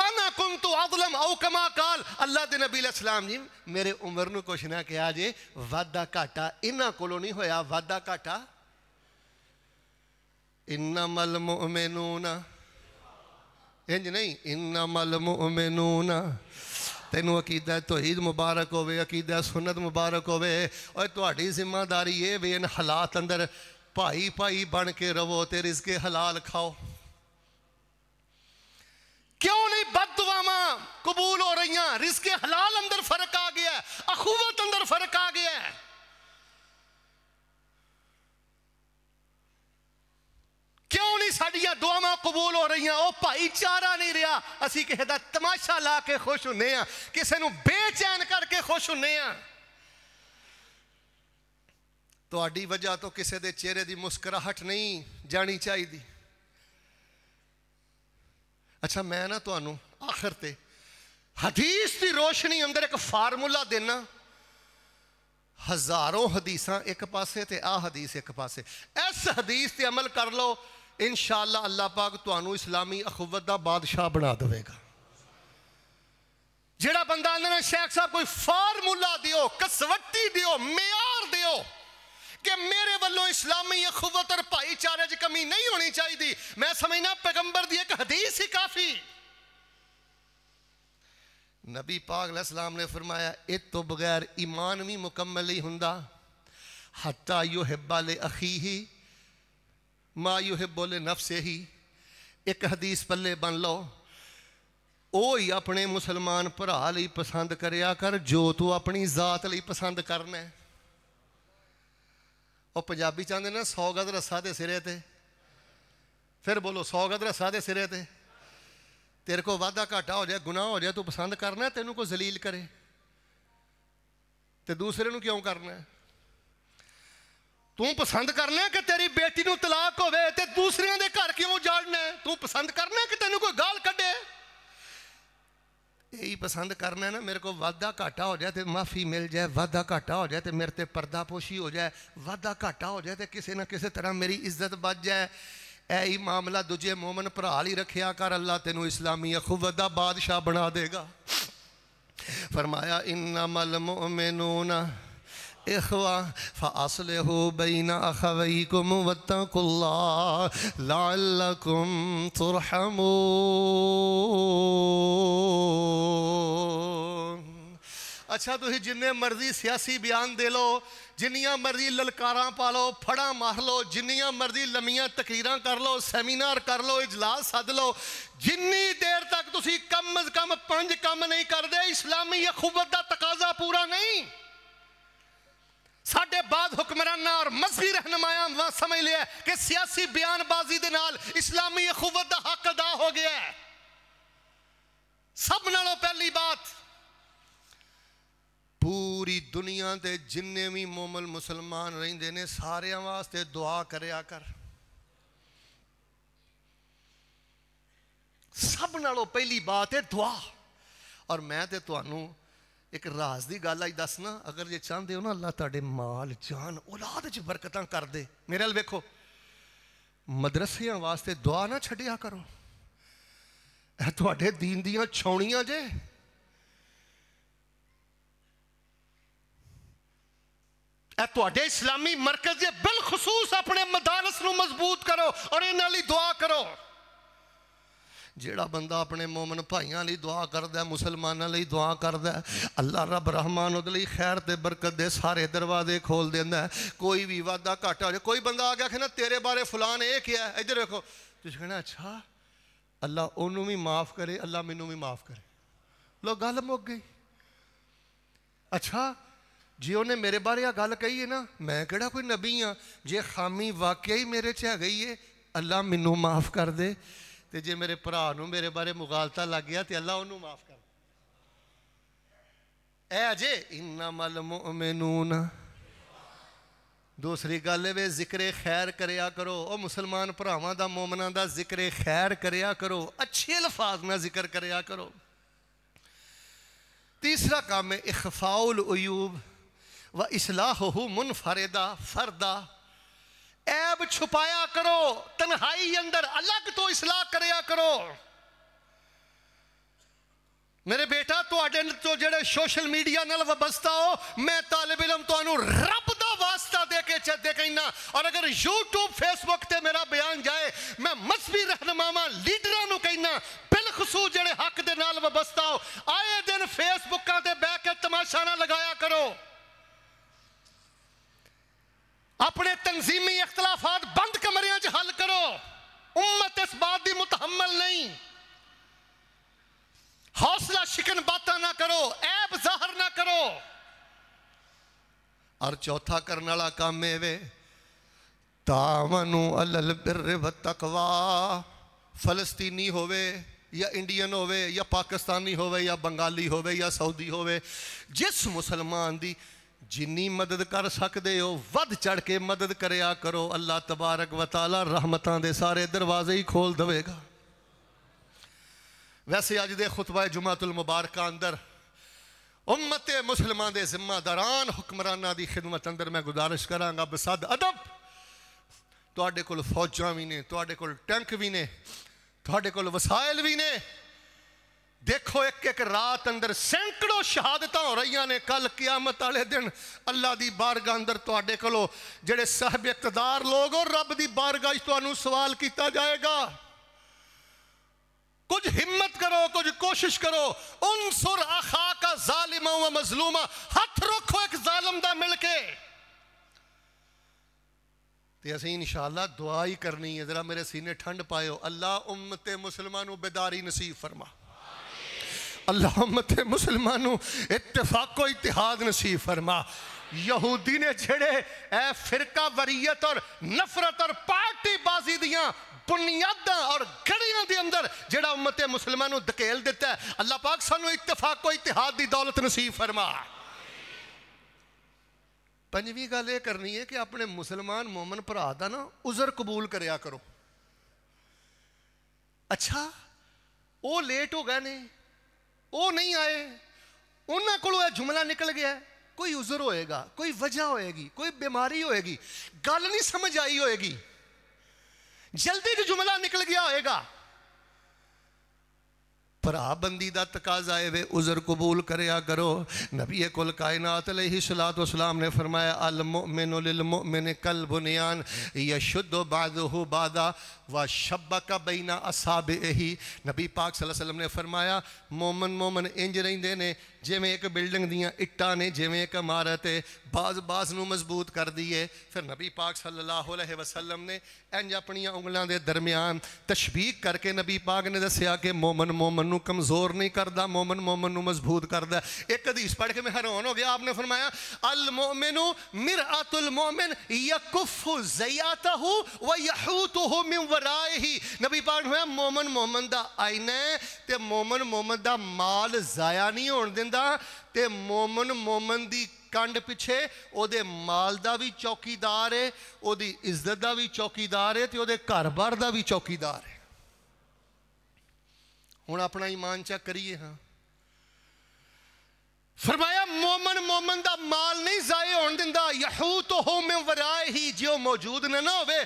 ਅਨਾ ਕੁੰਤੁ ਅਜ਼ਲਮ ਔ ਕਮਾ ਕਾਲ ਅੱਲਾ ਦੇ ਨਬੀ ਅਲੈਹਿਸਲਾਮ ਜੀ ਮੇਰੇ ਉਮਰ ਨੂੰ ਕੁਛ ਨਾ ਕਿਹਾ ਜੇ ਵਾਦਾ ਘਾਟਾ ਇਹਨਾਂ ਕੋਲੋਂ ਨਹੀਂ ਹੋਇਆ ਵਾਦਾ ਘਾਟਾ ਇਨਮਲ ਮੁਮਿਨੂਨਾ ਇੰਜ ਨਹੀਂ ਇਨਮਲ ਮੁਮਿਨੂਨਾ ਤੈਨੂੰ ਅਕੀਦਾ ਤੌਹੀਦ ਮੁਬਾਰਕ ਹੋਵੇ ਅਕੀਦਾ ਸੁਨਨਤ ਮੁਬਾਰਕ ਹੋਵੇ ਔਰ ਤੁਹਾਡੀ ਜ਼ਿੰਮੇਵਾਰੀ ਇਹ ਵੀ ਇਨ ਹਾਲਾਤ ਅੰਦਰ ਭਾਈ ਭਾਈ ਬਣ ਕੇ ਰਵੋ ਤੇ ਰਿਜ਼ਕੇ ਹਲਾਲ ਖਾਓ क्यों नहीं बदवामा कबूल हो रही रिस्क हलाल अंदर फर्क आ गया अखूवत अंदर फर्क आ गया है ਕਿਉਂ ਨਹੀਂ ਸਾਡੀਆਂ ਦੁਆਵਾਂ ਕਬੂਲ ਹੋ ਰਹੀਆਂ ਉਹ ਭਾਈਚਾਰਾ ਨਹੀਂ ਰਿਹਾ ਅਸੀਂ ਕਿਸੇ ਦਾ ਤਮਾਸ਼ਾ ਲਾ ਕੇ ਖੁਸ਼ ਹੁੰਨੇ ਆ ਕਿਸੇ ਨੂੰ ਬੇਚੈਨ ਕਰਕੇ ਖੁਸ਼ ਹੁੰਨੇ ਆ ਤੁਹਾਡੀ ਵਜ੍ਹਾ ਤੋਂ ਕਿਸੇ ਦੇ ਚਿਹਰੇ ਦੀ ਮੁਸਕਰਾਹਟ ਨਹੀਂ ਜਾਣੀ ਚਾਹੀਦੀ ਅੱਛਾ ਮੈਂ ਨਾ ਤੁਹਾਨੂੰ ਆਖਰ ਤੇ ਹਦੀਸ ਦੀ ਰੋਸ਼ਨੀ ਅੰਦਰ ਇੱਕ ਫਾਰਮੂਲਾ ਦੇਣਾ ਹਜ਼ਾਰੋਂ ਹਦੀਸਾਂ ਇੱਕ ਪਾਸੇ ਤੇ ਆ ਹਦੀਸ ਇੱਕ ਪਾਸੇ ਇਸ ਹਦੀਸ ਤੇ ਅਮਲ ਕਰ ਲਓ इन शाला अल्लाह पाक तू इस्लामी अखुवत का बादशाह बना देगा जोड़ा बंद आने शेख साहब कोई फार्मूला दियो कसवटी दियो मैार दियो कि मेरे वालों इस्लामी अखुबत और भाईचारे च कमी नहीं होनी चाहिए मैं समझना पैगंबर की एक हदीस ही काफ़ी नबी पागलाम ने फरमाया ए तो बगैर ईमान भी मुकम्मल ही हों हता यो हिब्बा अखी ही ਮਾ ਨਫਸੇ ਹੀ ਇੱਕ ਹਦੀਸ ਪੱਲੇ ਬਣ ਲਓ ਉਹ ਹੀ ਆਪਣੇ ਮੁਸਲਮਾਨ ਭਰਾ ਲਈ ਪਸੰਦ ਕਰਿਆ ਕਰ ਜੋ ਤੂੰ ਆਪਣੀ ਜ਼ਾਤ ਲਈ ਪਸੰਦ ਕਰਨਾ ਹੈ ਉਹ ਪੰਜਾਬੀ ਚਾਹੁੰਦੇ ਨੇ 100 ਗਦਰ ਰੱਸਾ ਦੇ ਸਿਰੇ ਤੇ ਫਿਰ ਬੋਲੋ 100 ਗਦਰ ਰੱਸਾ ਦੇ ਸਿਰੇ ਤੇ ਤੇਰੇ ਕੋ ਵਾਦਾ ਘਾਟਾ ਹੋ ਜਾਏ ਗੁਨਾਹ ਹੋ ਜਾਏ ਤੂੰ ਪਸੰਦ ਕਰਨਾ ਤੈਨੂੰ ਕੋ ਜ਼ਲੀਲ ਕਰੇ ਤੇ ਦੂਸਰੇ ਨੂੰ ਕਿਉਂ ਕਰਨਾ तू पसंद करना कि तेरी बेटी ਨੂੰ ਤਲਾਕ ਹੋਵੇ ਤੇ ਦੂਸਰਿਆਂ ਦੇ ਘਰ ਕਿਉਂ ਜਾੜਨਾ ਤੂੰ ਪਸੰਦ ਕਰਨਾ ਕਿ ਤੈਨੂੰ ਕੋਈ ਗਾਲ यही पसंद करना ना मेरे को वाधा घाटा हो जाए तो माफ़ी मिल जाए वाधा घाटा हो जाए तो मेरे ते पर्दापोशी हो जाए वाधा घाटा हो जाए तो किसी ना किसी तरह मेरी इज्जत बच जाए यही मामला दूजे मोमन भरा ही रखिया कर अल्लाह तेन इस्लामी अखुवत बादशाह बना देगा फरमाया इन्ना मल ना हो अच्छा तुम तो जिन्ने मर्जी सियासी बयान दे लो जिन्निया मर्जी ललकारा पा लो फड़ा मार लो जिन्निया मर्जी लम्बिया तकरीर कर लो सैमीनार कर लो इजलास सद लो जिन्नी देर तक तुम कम अज कम पंज कम नहीं करते इस्लामी अखुबत का तकाजा पूरा नहीं साकमराना और मजहबी रहनमाया समझ लिया कि सियासी बयानबाजी के अखूबत का हो गया सब नो के जिन्हें भी मोमल मुसलमान रेंगे ने सारे वास्ते दुआ कर सब नो पहली बात है दुआ और मैं तो थानू ਇੱਕ ਰਾਜ਼ ਦੀ ਗੱਲ ਅੱਜ ਦੱਸਣਾ ਅਗਰ ਜੇ ਚਾਹੁੰਦੇ ਹੋ ਨਾ ਅੱਲਾ ਤੁਹਾਡੇ ਮਾਲ ਜਾਨ ਔਲਾਦ 'ਚ ਬਰਕਤਾਂ ਕਰ ਦੇ ਮੇਰੇ ਵੱਲ ਵੇਖੋ ਮਦਰਸਿਆਂ ਵਾਸਤੇ ਦੁਆ ਨਾ ਛੱਡਿਆ ਕਰੋ ਇਹ ਤੁਹਾਡੇ ਦੀਨ ਦੀਆਂ ਛੌਣੀਆਂ ਜੇ ਇਹ ਤੁਹਾਡੇ ਇਸਲਾਮੀ ਮਰਕਜ਼ ਦੇ ਬਿਲਖਸੂਸ ਆਪਣੇ ਮਦਾਰਸ ਨੂੰ ਮਜ਼ਬੂਤ ਕਰੋ ਔਰ ਇਹਨਾਂ ਲਈ ਦੁਆ ਕਰੋ ਜਿਹੜਾ ਬੰਦਾ ਆਪਣੇ ਮੂਮਨ ਭਾਈਆਂ ਲਈ ਦੁਆ ਕਰਦਾ ਮੁਸਲਮਾਨਾਂ ਲਈ ਦੁਆ ਕਰਦਾ ਅੱਲਾ ਰੱਬ ਰਹਿਮਾਨ ਉਹਦੇ ਲਈ ਖੈਰ ਤੇ ਬਰਕਤ ਦੇ ਸਾਰੇ ਦਰਵਾਜ਼ੇ ਖੋਲ ਦਿੰਦਾ ਕੋਈ ਵੀ ਵਾਦਾ ਘਾਟਾ ਹੋ ਜਾ ਕੋਈ ਬੰਦਾ ਆ ਗਿਆ ਕਹਿੰਦਾ ਤੇਰੇ ਬਾਰੇ ਫਲਾਨ ਇਹ ਕਿਹਾ ਇੱਧਰ ਵੇਖੋ ਤੁਸੀਂ ਕਹਿੰਦਾ ਅੱਛਾ ਅੱਲਾ ਉਹਨੂੰ ਵੀ ਮਾਫ ਕਰੇ ਅੱਲਾ ਮੈਨੂੰ ਵੀ ਮਾਫ ਕਰੇ ਲੋ ਗੱਲ ਮੁੱਕ ਗਈ ਅੱਛਾ ਜੇ ਉਹਨੇ ਮੇਰੇ ਬਾਰੇ ਆ ਗੱਲ ਕਹੀ ਹੈ ਨਾ ਮੈਂ ਕਿਹੜਾ ਕੋਈ ਨਬੀ ਆ ਜੇ ਖਾਮੀ ਵਾਕਿਆ ਹੀ ਮੇਰੇ 'ਚ ਹੈਗੀ ਏ ਅੱਲਾ ਮੈਨੂੰ ਮਾਫ ਕਰ ਦੇ ਤੇ ਜੇ ਮੇਰੇ ਭਰਾ ਨੂੰ ਮੇਰੇ ਬਾਰੇ ਮੁਗਾਲਤਾ ਲੱਗ ਗਿਆ ਤੇ ਅੱਲਾ ਉਹਨੂੰ ਮਾਫ ਕਰ ਐ ਅਜੇ ਇਨਮਲ ਮੁਮਿਨੂਨ ਦੂਸਰੀ ਗੱਲ ਵੇ ਜ਼ਿਕਰੇ ਖੈਰ ਕਰਿਆ ਕਰੋ ਉਹ ਮੁਸਲਮਾਨ ਭਰਾਵਾਂ ਦਾ ਮੂਮਨਾਂ ਦਾ ਜ਼ਿਕਰੇ ਖੈਰ ਕਰਿਆ ਕਰੋ ਅੱਛੇ ਲਫ਼ਾਜ਼ ਨਾਲ ਜ਼ਿਕਰ ਕਰਿਆ ਕਰੋ तीसरा काम है इखफाउल अयूब व इसलाह मुनफरदा फरदा ਐਬ ਛੁਪਾਇਆ ਕਰੋ ਤਨਹਾਈ ਅੰਦਰ ਅਲੱਗ ਤੋਂ ਇਸਲਾਹ ਕਰਿਆ ਕਰੋ ਮੇਰੇ ਬੇਟਾ ਤੁਹਾਡੇ ਤੋਂ ਜਿਹੜੇ ਸੋਸ਼ਲ ਮੀਡੀਆ ਨਾਲ ਵਬਸਤਾ ਹੋ ਮੈਂ ਤਾਲਬ ਇਲਮ ਤੁਹਾਨੂੰ ਰੱਬ ਦਾ ਵਾਸਤਾ ਦੇ ਕੇ ਚੱਦੇ ਕਹਿਣਾ ਔਰ ਅਗਰ YouTube Facebook ਤੇ ਮੇਰਾ ਬਿਆਨ ਜਾਏ ਮੈਂ ਮਸਬੀ ਰਹਿਨਮਾਵਾਂ ਲੀਡਰਾਂ ਨੂੰ ਕਹਿਣਾ ਬਿਲ ਖਸੂ ਜਿਹੜੇ ਹੱਕ ਦੇ ਨਾਲ ਵਬਸਤਾ ਹੋ ਆਏ ਦਿਨ ਫੇਸਬੁੱਕਾਂ ਤੇ ਬਹਿ ਕੇ ਤਮਾਸ਼ਾ ਨਾ ਲਗਾਇਆ ਕਰੋ अपने तनजीमी अख्तलाफात बंद कमरिया च हल करो उम्मत इस बात की मुतहमल नहीं हौसला शिकन बातें ना करो ऐब जाहर ना करो और चौथा करने वाला काम है वे तावनू अल बिर तकवा फलस्तीनी होवे या इंडियन होवे या पाकिस्तानी होवे या बंगाली होवे या सऊदी होवे जिस मुसलमान की ਜਿੰਨੀ ਮਦਦ ਕਰ ਸਕਦੇ ਹੋ ਵੱਧ ਚੜ ਕੇ ਮਦਦ ਕਰਿਆ ਕਰੋ ਅੱਲਾ ਤਬਾਰਕ ਵਤਾਲਾ ਰਹਿਮਤਾਂ ਦੇ ਸਾਰੇ ਦਰਵਾਜ਼ੇ ਹੀ ਖੋਲ ਦੇਵੇਗਾ ਵੈਸੇ ਅੱਜ ਦੇ ਖੁਤਬਾ ਜੁਮਾਤੁਲ ਮੁਬਾਰਕਾ ਅੰਦਰ ਉਮਤ ਮੁਸਲਮਾਨ ਦੇ ਜ਼ਿੰਮੇਦਾਰਾਂ ਹੁਕਮਰਾਨਾਂ ਦੀ ਖਿਦਮਤ ਅੰਦਰ ਮੈਂ ਗੁਜ਼ਾਰਿਸ਼ ਕਰਾਂਗਾ ਬਸਦ ਅਦਬ ਤੁਹਾਡੇ ਕੋਲ ਫੌਜਾਂ ਵੀ ਨੇ ਤੁਹਾਡੇ ਕੋਲ ਟੈਂਕ ਵੀ ਨੇ ਤੁਹਾਡੇ ਕੋਲ ਵਸਾਇਲ ਵੀ ਨੇ देखो एक एक रात अंदर सैकड़ों शहादत हो रही ने कल क्यामत आए दिन अल्लाह की बारगाह अंदर थोड़े को जोड़े साहब इकतदार लोग और रब की बारगाह तो सवाल किया जाएगा कुछ हिम्मत करो कुछ कोशिश करो उन सुर अखा का जालिमा व मजलूमा हथ रखो एक जालम का मिलके असं इनशाला दुआ ही करनी है जरा मेरे सीने ठंड पायो अल्लाह उम्मते मुसलमान बेदारी नसीब फरमा अल्लाह मुसलमानों इतफाको इतिहाद नसीब फरमा यहूदी ने जेड़े ए फिरका वरीयत और नफरत और पार्टीबाजी दियाँ बुनियादा और गड़ियों के अंदर जोड़ा उम्मत मुसलमानों धकेल दिता है अल्लाह पाक सानू इतफाको इतिहाद की दौलत नसीब फरमा पंजी गल ये करनी है कि अपने मुसलमान मोमन भरा का ना उजर कबूल करो अच्छा वो लेट हो गए नहीं ਉਹ ਨਹੀਂ ਆਏ ਉਹਨਾਂ ਕੋਲੋਂ ਇਹ ਜੁਮਲਾ ਨਿਕਲ ਗਿਆ ਕੋਈ ਉਜ਼ਰ ਹੋਏਗਾ ਕੋਈ ਵਜ੍ਹਾ ਹੋਏਗੀ ਕੋਈ ਬਿਮਾਰੀ ਹੋਏਗੀ ਗੱਲ ਨਹੀਂ ਸਮਝ ਆਈ ਹੋਏਗੀ ਜਲਦੀ 'ਚ ਜੁਮਲਾ ਨਿਕਲ ਗਿਆ ਹੋਏਗਾ भराबंदी का तकाजा है वे उजर कबूल करो नबी कुल कायनात ही सलात वसलाम ने फरमाया अलमो मेनो लिलमो मैने कल बुनियान या शुद्ध बाद हो बादा व शब्बा का बीना असाब यही नबी पाक सलम ने फरमाया मोमन मोमन इंज रही ने ਜਿਵੇਂ ਇੱਕ ਬਿਲਡਿੰਗ ਦੀਆਂ ਇੱਟਾਂ ਨੇ ਜਿਵੇਂ ਇੱਕ ਇਮਾਰਤ ਹੈ ਬਾਜ਼-ਬਾਜ਼ ਨੂੰ ਮਜ਼ਬੂਤ ਕਰਦੀ ਹੈ ਫਿਰ ਨਬੀ ਪਾਕ ਸੱਲੱਲਾਹੁ ਅਲੈਹਿ ਵਸੱਲਮ ਨੇ ਇੰਜ ਆਪਣੀਆਂ ਉਂਗਲਾਂ ਦੇ ਦਰਮਿਆਨ ਤਸ਼ਬੀਹ ਕਰਕੇ ਨਬੀ ਪਾਕ ਨੇ ਦੱਸਿਆ ਕਿ ਮੂਮਨ ਮੂਮਨ ਨੂੰ ਕਮਜ਼ੋਰ ਨਹੀਂ ਕਰਦਾ ਮੂਮਨ ਮੂਮਨ ਨੂੰ ਮਜ਼ਬੂਤ ਕਰਦਾ ਇੱਕ ਹਦੀਸ ਪੜ੍ਹ ਕੇ ਮੈਂ ਹੈਰਾਨ ਹੋ ਗਿਆ ਆਪਨੇ ਫਰਮਾਇਆ ਅਲ ਮੂਮਿਨੂ ਮਿਰਅਤੁਲ ਮੂਮਿਨ ਯਕਫੂ ਜ਼ਯਾਤਹੁ ਵ ਯਹੂਤਹੁ ਮਿਨ ਵਰਾਇਹੀ ਨਬੀ ਪਾਕ ਨੇ ਮੂਮਨ ਮੂਮਨ ਦਾ ਆਇਨਾ ਤੇ ਮੂਮਨ ਮੂਮਨ ਦਾ ਮਾਲ ਜ਼ਾਇਆ ਨਹੀਂ ਹੋਣ ਦਿੰਦਾ ਦਾ ਤੇ ਮੂਮਨ ਮੂਮਨ ਦੀ ਕੰਡ ਪਿੱਛੇ ਉਹਦੇ ਮਾਲ ਦਾ ਵੀ ਚੌਕੀਦਾਰ ਏ ਉਹਦੀ ਇੱਜ਼ਤ ਦਾ ਵੀ ਚੌਕੀਦਾਰ ਏ ਤੇ ਉਹਦੇ ਘਰ-ਬਾਰ ਦਾ ਵੀ ਚੌਕੀਦਾਰ ਏ ਹੁਣ ਆਪਣਾ ਈਮਾਨ ਚੈੱਕ ਕਰੀਏ ਹਾਂ फरमाया मोमन मोमन का माल नहीं जाए होने दिता यहू तो हो मैं वराए ही जो मौजूद ना ना हो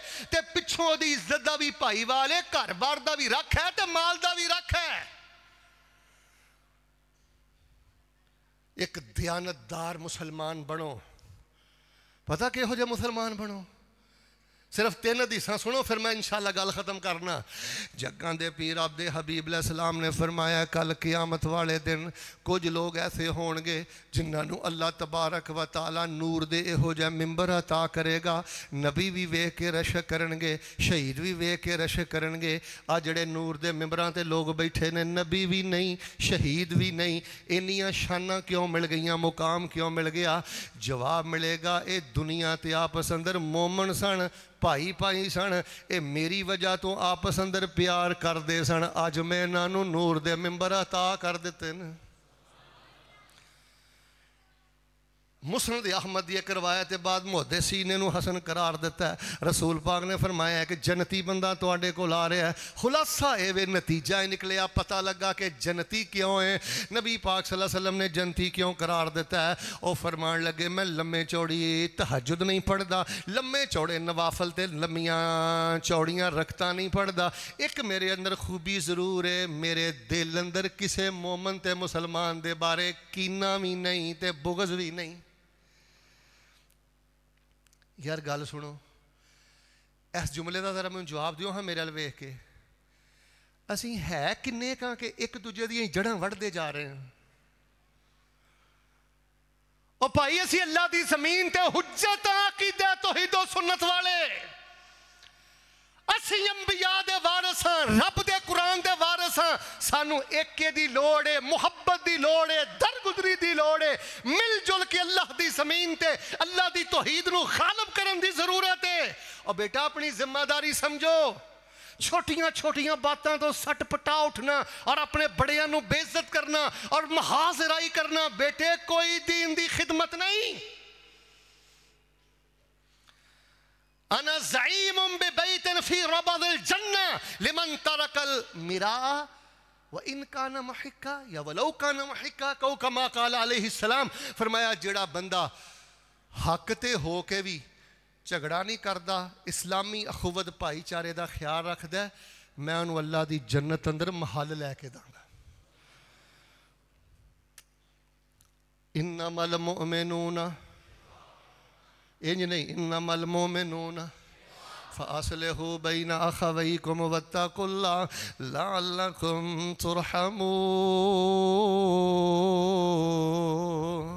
पिछों की इज्जत का भी भाईवाल है घर बार का भी रख है तो माल का भी रख है एक दयानतदार मुसलमान बनो पता कहो जे मुसलमान बनो सिर्फ तीन हदीसा सुनो फिर मैं इंशाला गल खत्म करना जगह दे पीर आप दे हबीब सलाम ने फरमाया कल कियामत वाले दिन कुछ लोग ऐसे होंगे जिन्होंने अल्लाह तबारक व तला नूर दे योजा जहा मिम्बर अता करेगा नबी भी वेख के रश करे शहीद भी वेख के रश करे आ जड़े नूर के मिम्बर से लोग बैठे ने नबी भी नहीं शहीद भी नहीं इनिया शाना क्यों मिल गई मुकाम क्यों मिल गया जवाब मिलेगा ये दुनिया तो आपस अंदर मोमन सन ਭਾਈ ਭਾਈ ਸਣ ਇਹ ਮੇਰੀ ਵਜ੍ਹਾ ਤੋਂ ਆਪਸ ਅੰਦਰ ਪਿਆਰ ਕਰਦੇ ਸਣ ਅੱਜ ਮੈਂ ਇਹਨਾਂ ਨੂੰ ਨੂਰ ਦੇ ਮੈਂਬਰ عطا ਕਰ ਦਿੱਤੇ ਨੇ मुसनद अहमद ये करवाया तो बाद मोहदे सीने हसन करार दिता है रसूल पाक ने फरमाया कि जनती बंदा थोड़े को आ रहा है खुलासा ए वे नतीजा ही निकलिया पता लगा कि जनती क्यों है नबी पाक वसल्लम ने जनती क्यों करार दिता है वह फरमान लगे मैं लम्मे चौड़ी तहजद नहीं पढ़ता लम्मे चौड़े नवाफल तो लम्बिया चौड़िया रखत नहीं पढ़ता एक मेरे अंदर खूबी जरूर है मेरे दिल अंदर किसी मोमन मुसलमान के बारे कीना भी नहीं तो बुगज भी नहीं ਯਾਰ ਗੱਲ ਸੁਣੋ ਇਸ ਜੁਮਲੇ ਦਾ ਜ਼ਰਾ ਮੈਨੂੰ ਜਵਾਬ ਦਿਓ ਹਾਂ ਮੇਰੇ ਵੱਲ ਵੇਖ ਕੇ ਅਸੀਂ ਹੈ ਕਿੰਨੇ ਕਾਂ ਕਿ ਇੱਕ ਦੂਜੇ ਦੀਆਂ ਜੜਾਂ ਵੱਢਦੇ ਜਾ ਰਹੇ ਹਾਂ ਉਹ ਭਾਈ ਅਸੀਂ ਅੱਲਾ ਦੀ ਜ਼ਮੀਨ ਤੇ ਹੁਜਤ ਆਕੀਦਾ ਤੋਹੀਦੋ ਸੁਨਨਤ ਵਾਲੇ ਅਸੀਂ ਅੰਬਿਆ ਦੇ ਵਾਰਸ ਰੱਬ ਦੇ ਅਸਾਂ ਸਾਨੂੰ ਏਕੇ ਦੀ ਲੋੜ ਏ ਮੁਹੱਬਤ ਦੀ ਲੋੜ ਏ ਦਰਗੁਜ਼ਰੀ ਦੀ ਲੋੜ ਏ ਮਿਲ ਜੁਲ ਕੇ ਅੱਲਾਹ ਦੀ ਜ਼ਮੀਨ ਤੇ ਅੱਲਾਹ ਦੀ ਤੌਹੀਦ ਨੂੰ ਖਾਲਬ ਕਰਨ ਦੀ ਜ਼ਰੂਰਤ ਏ ਔਰ ਬੇਟਾ ਆਪਣੀ ਜ਼ਿੰਮੇਵਾਰੀ ਸਮਝੋ छोटिया छोटिया बातों तो सट पटा उठना और अपने बड़िया बेइज्जत करना और महाजराई करना बेटे कोई दीन की दी खिदमत नहीं अना जईम बेबैतन फी रबद जन्ना लिमन तरकल मिरा व इनका न महिका या वलो का न महिका कौ कमा काल आलम फरमाया जोड़ा बंदा हक तो हो के भी झगड़ा नहीं करता इस्लामी अखुवत भाईचारे का ख्याल रखता मैं उन्होंने अल्लाह की जन्नत अंदर महल लैके दाँगा इन्ना मल मोमेनू ना इंज नहीं इन्ना मलमो में नूना फासले हो बई ना आखा वही कुम वत्ताकुल्ला लाकुम तुरहमून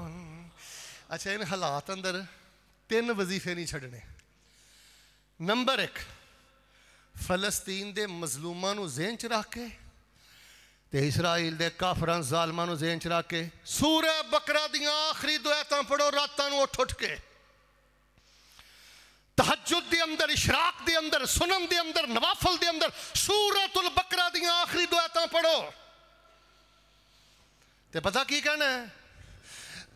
अच्छा इन हालात अंदर तीन वजीफे नहीं छड़ने नंबर एक फलस्तीन के मजलूमा जेन च रख के तो इसराइल के काफर जालमा जेन च रख के सूर बकरा आखिरी दुआत पढ़ो रातों उठ उठ के ਤਹਜੁਦ ਦੇ ਅੰਦਰ ਇਸ਼ਰਾਕ ਦੇ ਅੰਦਰ ਸੁਨਨ ਦੇ ਅੰਦਰ ਨਵਾਫਲ ਦੇ ਅੰਦਰ ਸੂਰਤੁਲ ਬਕਰਾ ਦੀਆਂ ਆਖਰੀ ਦੁਆਤਾਂ ਪੜੋ ਤੇ ਪਤਾ ਕੀ ਕਹਿਣਾ ਹੈ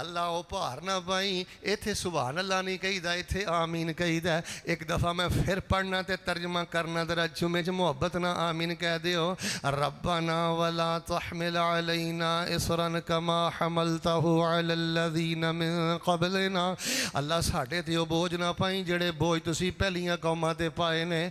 अल्लाह ओ भार ना पाई इतने सुबह अल्लाह नहीं कही इतने आमीन दा। एक दफ़ा मैं फिर पढ़ना ते तर्जमा करना तेरा जुमे च मुहब्बत ना आमीन कह दो रबा ना वला तहमिलना इसरन कमा हमल तहुदीन ना अल्लाह साढ़े ते बोझ ना पाई जड़े बोझ तुम पहलियाँ कौमां से पाए ने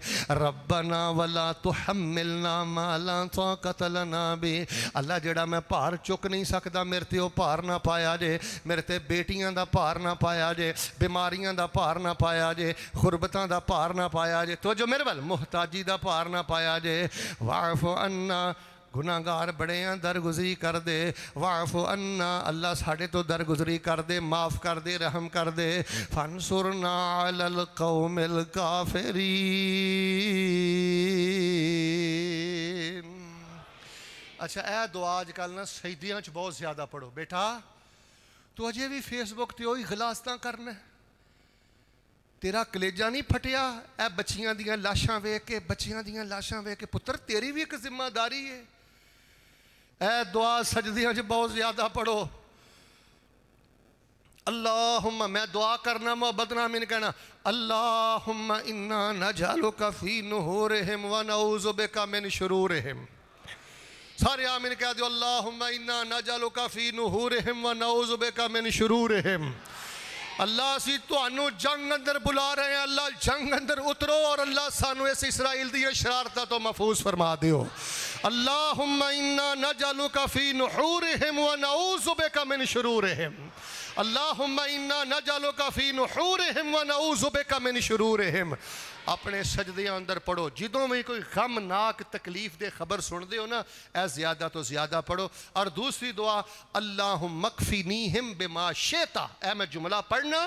रबा ना वला तुहमिलना माला तो कतलना भी अल्लाह जड़ा मैं भार चुक नहीं सकता मेरे तो भार ना पाया जे मेरे ते बेटिया का भार ना पाया जे बीमारिया का भार ना पाया जे गुरबतों का भार ना पाया जे तो जो मेरे वाल मुहताजी का भार ना पाया जे वाफ अन्ना गुनागार बड़े दरगुजरी कर दे वाफ अन्ना अल्लाह साढ़े तो दरगुजरी कर दे माफ कर दे रहम कर दे फन सुर नल कौ मिल का फेरी अच्छा यह दुआ अजकल ना शहीदियों बहुत ज्यादा पढ़ो बेटा तू अजे भी फेसबुक से उ गलासत करना तेरा कलेजा नहीं फटिया ए बच्चिया लाशा वेख के बच्चिया लाशा वेख के पुत्र तेरी भी एक जिम्मेदारी है ऐ दुआ सजदिया च बहुत ज्यादा पढ़ो अल्लाह मैं दुआ करना मोहब्बत ना मैंने कहना अल्लाह इन्ना न जालो का फी नो रेहम व नऊ जुबे का सारे आमिन कह दो अल्लाह नजालो का फी नूर व नऊजु बिका मिन शरूर अल्लाह असी तू जंग अंदर बुला रहे हैं अल्लाह जंग अंदर उतरो और अल्लाह सानू इस इसराइल दिए शरारत तो महफूज फरमा दियो अल्लाहुम्मा इन्ना नजालु जालू का फी नूर व नऊजु बिका मिन शरूर अल्लाहुम्मा इन्ना नजालु जालो का फी नूर व नऊजु बिका मिन शरूर अपने सजदिया अंदर पढ़ो जिदों भी कोई गमनाक तकलीफ दे खबर सुन दे हो ना ए ज़्यादा तो ज़्यादा पढ़ो और दूसरी दुआ अल्लाह मकफी नी हिम बेमा शेता ए मैं जुमला पढ़ना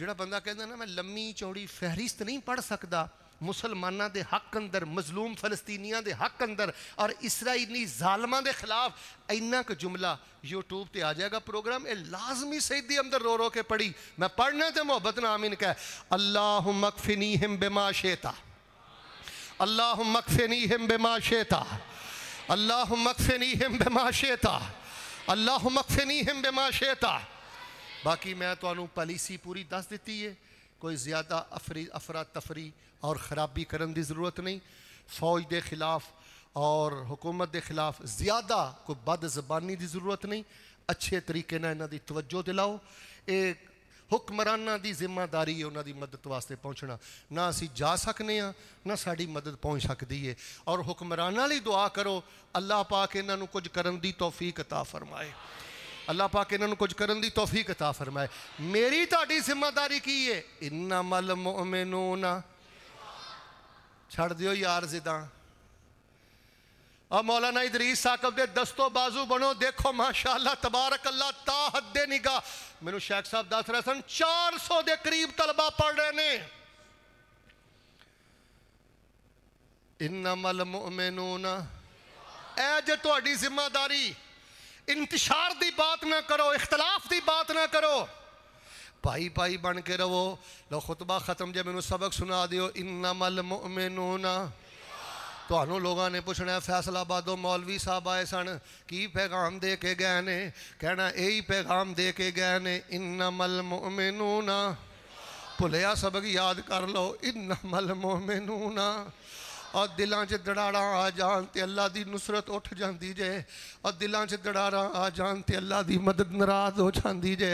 जोड़ा बंदा कहता ना मैं लम्मी चौड़ी फहरिस्त नहीं पढ़ सकता मुसलमाना के हक अंदर मजलूम फलस्तीनिया के हक अंदर और इसराइली जालमा के खिलाफ इन्ना क जुमला यूट्यूब पर आ जाएगा प्रोग्राम ये लाजमी सही दी अंदर रो रो के पढ़ी मैं पढ़ना तो मोहब्बत नामिन कह अल्लाह मकफिनी हिम बेमा अल्लाह मकफिनी हिम बेमा अल्लाह मकफिनी हिम बेमा अल्लाह मकफिनी हिम बेमा शेता बाकी मैं तो पॉलिसी पूरी दस दी है कोई ज़्यादा अफरी अफरा तफरी और ख़राबी करने की जरूरत नहीं फौज के खिलाफ और हुकूमत के खिलाफ ज़्यादा कोई बद जबानी की जरूरत नहीं अच्छे तरीके इन्हों की तवज्जो दिलाओ एक हुक्मराना की जिम्मेदारी है उन्होंने मदद वास्ते पहुँचना ना असी जा सकते हाँ ना सा मदद पहुँच सकती है और हुक्मराना दुआ करो अल्लाह पाक इन्हों कुछ कर की तोफीक अता फरमाए अल्लाह पाक इन्हों कुछ कर की तोफीक अता फरमाए मेरी ताकि जिम्मेदारी की है इन्ना मल ना ਛੱਡ ਦਿਓ ਯਾਰ ਜ਼ਿਦਾਂ ਆ मौलाना इदरीस साकब ਦੇ ਦਸਤੋ ਬਾਜ਼ੂ ਬਣੋ ਦੇਖੋ ਮਾਸ਼ਾਅੱਲਾ ਤਬਾਰਕ ਅੱਲਾ ਤਾ ਹੱਦੇ ਨਿਗਾ ਮੈਨੂੰ ਸ਼ੇਖ ਸਾਹਿਬ ਦੱਸ ਰਹੇ ਸਨ 400 ਦੇ ਕਰੀਬ ਤਲਬਾ ਪੜ ਰਹੇ ਨੇ ਇਨਮਲ ਮੁਮਿਨੂਨ ਇਹ ਜੇ ਤੁਹਾਡੀ ਜ਼ਿੰਮੇਵਾਰੀ ਇੰਤਸ਼ਾਰ ਦੀ ਬਾਤ ਨਾ ਕਰੋ ਇਖਤਲਾਫ ਦੀ ਬਾਤ ਨਾ ਕਰੋ भाई भाई बन के रहो लो खुतबा खत्म जब मैं सबक सुना दियो इन्ना मल मोमिनूना ਤੁਹਾਨੂੰ ਲੋਕਾਂ ਨੇ ਪੁੱਛਣਾ ਫੈਸਲਾਬਾਦੋਂ ਮੌਲਵੀ ਸਾਹਿਬ ਆਏ ਸਨ ਕੀ ਪੈਗਾਮ ਦੇ ਕੇ ਗਏ ਨੇ ਕਹਿਣਾ ਇਹੀ ਪੈਗਾਮ ਦੇ ਕੇ ਗਏ ਨੇ ਇਨਮਲ ਮੁਮਿਨੂਨਾ ਭੁਲਿਆ ਸਬਕ ਯਾਦ ਕਰ ਲਓ ਇਨਮਲ ਮੁਮਿਨੂਨਾ और दिलों से दड़ाड़ा आ जान तो अल्लाह की नुसरत उठ जाती जे और दिलों से दड़ाड़ा आ जान तो अल्लाह की मदद नाराज हो जाती जे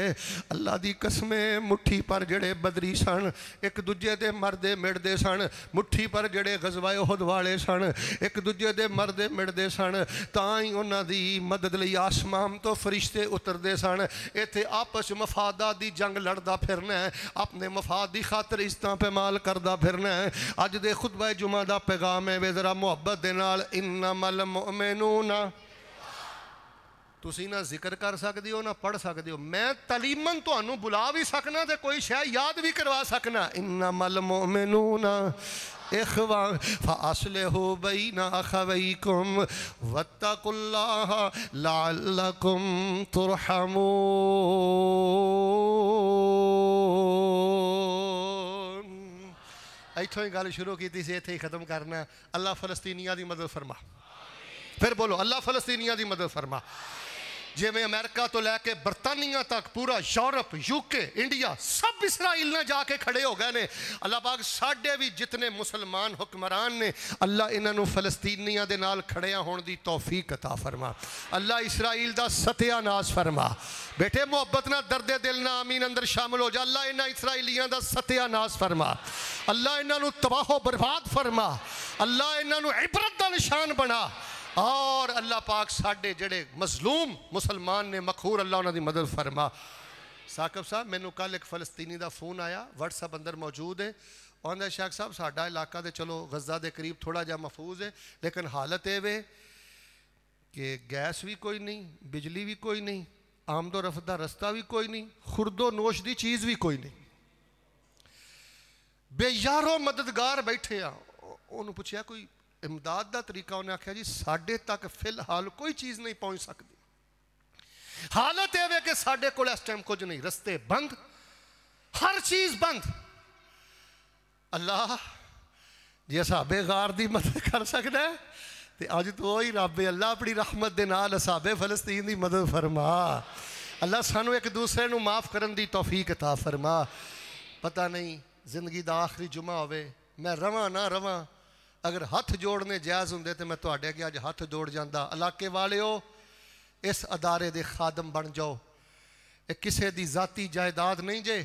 अल्लाह की कसमें मुठ्ठी पर जड़े बदरी सन एक दूजे के मरदे मिड़ते सन मुठ्ठी पर जड़े गजवाए उहद वाले सन एक दूजे के मरदे मिड़ते सन ता ही उन्होंने मदद लिय आसमान तो फरिश्ते उतरते सन इतने आपस मफादा की जंग लड़ता फिरना है अपने मफाद की खातर इस तरह पैमाल करता फिरना अज के खुदबाए जुमा का पैगा काम है वे ज़रा मुहब्बत के नाल इन्ना मल मोमेनू ना ਤੁਸੀਂ ਨਾ ਜ਼ਿਕਰ ਕਰ ਸਕਦੇ ਹੋ ਨਾ ਪੜ ਸਕਦੇ ਹੋ ਮੈਂ ਤਲੀਮਨ ਤੁਹਾਨੂੰ ਬੁਲਾ ਵੀ ਸਕਣਾ ਤੇ ਕੋਈ ਸ਼ੈ ਯਾਦ ਵੀ ਕਰਵਾ ਸਕਣਾ ਇਨਮਲ ਮੁਮਿਨੂਨਾ ਇਖਵਾ ਫਾਸਲਹੁ ਬੈਨਾ ਅਖਵੈਕੁਮ ਵਤਕੁਲਲਾਹ ਲਾਲਕੁਮ ਤੁਰਹਮੂਨ इतों ही गल शुरू की थी इतें ही खत्म करना अल्लाह फलस्तीनिया की मदद फरमा फिर बोलो अल्लाह फलस्तीनिया की मदद फरमा ਜਿਵੇਂ ਅਮਰੀਕਾ ਤੋਂ ਲੈ ਕੇ ਬਰਤਾਨੀਆ ਤੱਕ ਪੂਰਾ ਯੂਰਪ ਯੂਕੇ ਇੰਡੀਆ ਸਭ ਇਸਰਾਈਲ ਨਾਲ ਜਾ ਕੇ ਖੜੇ ਹੋ ਗਏ ਨੇ ਅੱਲਾਹ ਪਾਕ ਸਾਡੇ ਵੀ ਜਿਤਨੇ ਮੁਸਲਮਾਨ ਹੁਕਮਰਾਨ ਨੇ ਅੱਲਾਹ ਇਹਨਾਂ ਨੂੰ ਫਲਸਤੀਨੀਆਂ ਦੇ ਨਾਲ ਖੜਿਆ ਹੋਣ ਦੀ ਤੌਫੀਕ عطا ਫਰਮਾ ਅੱਲਾਹ ਇਸਰਾਈਲ ਦਾ ਸਤਿਆ ਨਾਸ ਫਰਮਾ ਬੇਟੇ ਮੁਹੱਬਤ ਨਾਲ ਦਰਦੇ ਦਿਲ ਨਾਲ ਆਮੀਨ ਅੰਦਰ ਸ਼ਾਮਲ ਹੋ ਜਾ ਅੱਲਾਹ ਇਹਨਾਂ ਇਸਰਾਈਲੀਆਂ ਦਾ ਸਤਿਆ ਨਾਸ ਫਰਮਾ ਅੱਲਾਹ ਇਹਨਾਂ ਨੂੰ ਤਬਾਹੋ ਬਰਬਾਦ ਫਰਮਾ ਅੱਲਾਹ ਇਹਨਾਂ ਨੂੰ ਇਬਰਤ ਦਾ ਨਿਸ਼ਾਨ ਬਣਾ ਔਰ ਅੱਲਾ ਪਾਕ ਸਾਡੇ ਜਿਹੜੇ ਮਜ਼ਲੂਮ ਮੁਸਲਮਾਨ ਨੇ ਮਖੂਰ ਅੱਲਾਹ ਉਹਨਾਂ ਦੀ ਮਦਦ ਫਰਮਾ ਸਾਕਬ ਸਾਹਿਬ ਮੈਨੂੰ ਕੱਲ ਇੱਕ ਫਲਸਤੀਨੀ ਦਾ ਫੋਨ ਆਇਆ WhatsApp ਅੰਦਰ ਮੌਜੂਦ ਹੈ ਉਹਨਾਂ ਸ਼ੇਖ ਸਾਹਿਬ ਸਾਡਾ ਇਲਾਕਾ ਦੇ ਚਲੋ ਗਜ਼ਾ ਦੇ ਕਰੀਬ ਥੋੜਾ ਜਿਹਾ ਮਹਫੂਜ਼ ਹੈ ਲੇਕਿਨ ਹਾਲਤ ਇਹ ਵੇ ਕਿ ਗੈਸ ਵੀ ਕੋਈ ਨਹੀਂ ਬਿਜਲੀ ਵੀ ਕੋਈ ਨਹੀਂ ਆਮਦੋ ਰਫਤ ਦਾ ਰਸਤਾ ਵੀ ਕੋਈ ਨਹੀਂ ਖੁਰਦੋ ਨੋਸ਼ ਦੀ ਚੀਜ਼ ਵੀ ਕੋਈ ਨਹੀਂ ਬੇਯਾਰੋ ਮਦਦਗਾਰ ਬੈਠੇ ਆ ਉਹਨੂੰ ਪੁੱਛਿਆ ਕੋਈ ਇਮਦਾਦ ਦਾ ਤਰੀਕਾ ਉਹਨੇ ਆਖਿਆ ਜੀ ਸਾਡੇ ਤੱਕ ਫਿਲਹਾਲ ਕੋਈ ਚੀਜ਼ ਨਹੀਂ ਪਹੁੰਚ ਸਕਦੀ ਹਾਲਤ ਇਹ ਵੇ ਕਿ ਸਾਡੇ ਕੋਲ ਇਸ ਟਾਈਮ ਕੁਝ ਨਹੀਂ ਰਸਤੇ ਬੰਦ ਹਰ ਚੀਜ਼ ਬੰਦ ਅੱਲਾਹ ਜੇ ਸਾਬੇ ਗਾਰ ਦੀ ਮਦਦ ਕਰ ਸਕਦਾ ਹੈ ਤੇ ਅੱਜ ਤੋਂ ਉਹੀ ਰੱਬ ਹੈ ਅੱਲਾਹ ਆਪਣੀ ਰਹਿਮਤ ਦੇ ਨਾਲ ਸਾਬੇ ਫਲਸਤੀਨ ਦੀ ਮਦਦ ਫਰਮਾ ਅੱਲਾਹ ਸਾਨੂੰ ਇੱਕ ਦੂਸਰੇ ਨੂੰ ਮਾਫ ਕਰਨ ਦੀ ਤੌਫੀਕ عطا ਫਰਮਾ ਪਤਾ ਨਹੀਂ ਜ਼ਿੰਦਗੀ ਦਾ ਆਖਰੀ ਜੁਮਾ ਹੋਵੇ ਮੈਂ ਰਵਾਂ ਨਾ ਰਵਾਂ ਅਗਰ ਹੱਥ ਜੋੜਨੇ ਜਾਇਜ਼ ਹੁੰਦੇ ਤੇ ਮੈਂ ਤੁਹਾਡੇ ਅੱਗੇ ਅੱਜ ਹੱਥ ਜੋੜ ਜਾਂਦਾ ਇਲਾਕੇ ਵਾਲਿਓ ਇਸ ਅਦਾਰੇ ਦੇ ਖਾਦਮ ਬਣ ਜਾਓ ਇਹ ਕਿਸੇ ਦੀ ਜ਼ਾਤੀ ਜਾਇਦਾਦ ਨਹੀਂ ਜੇ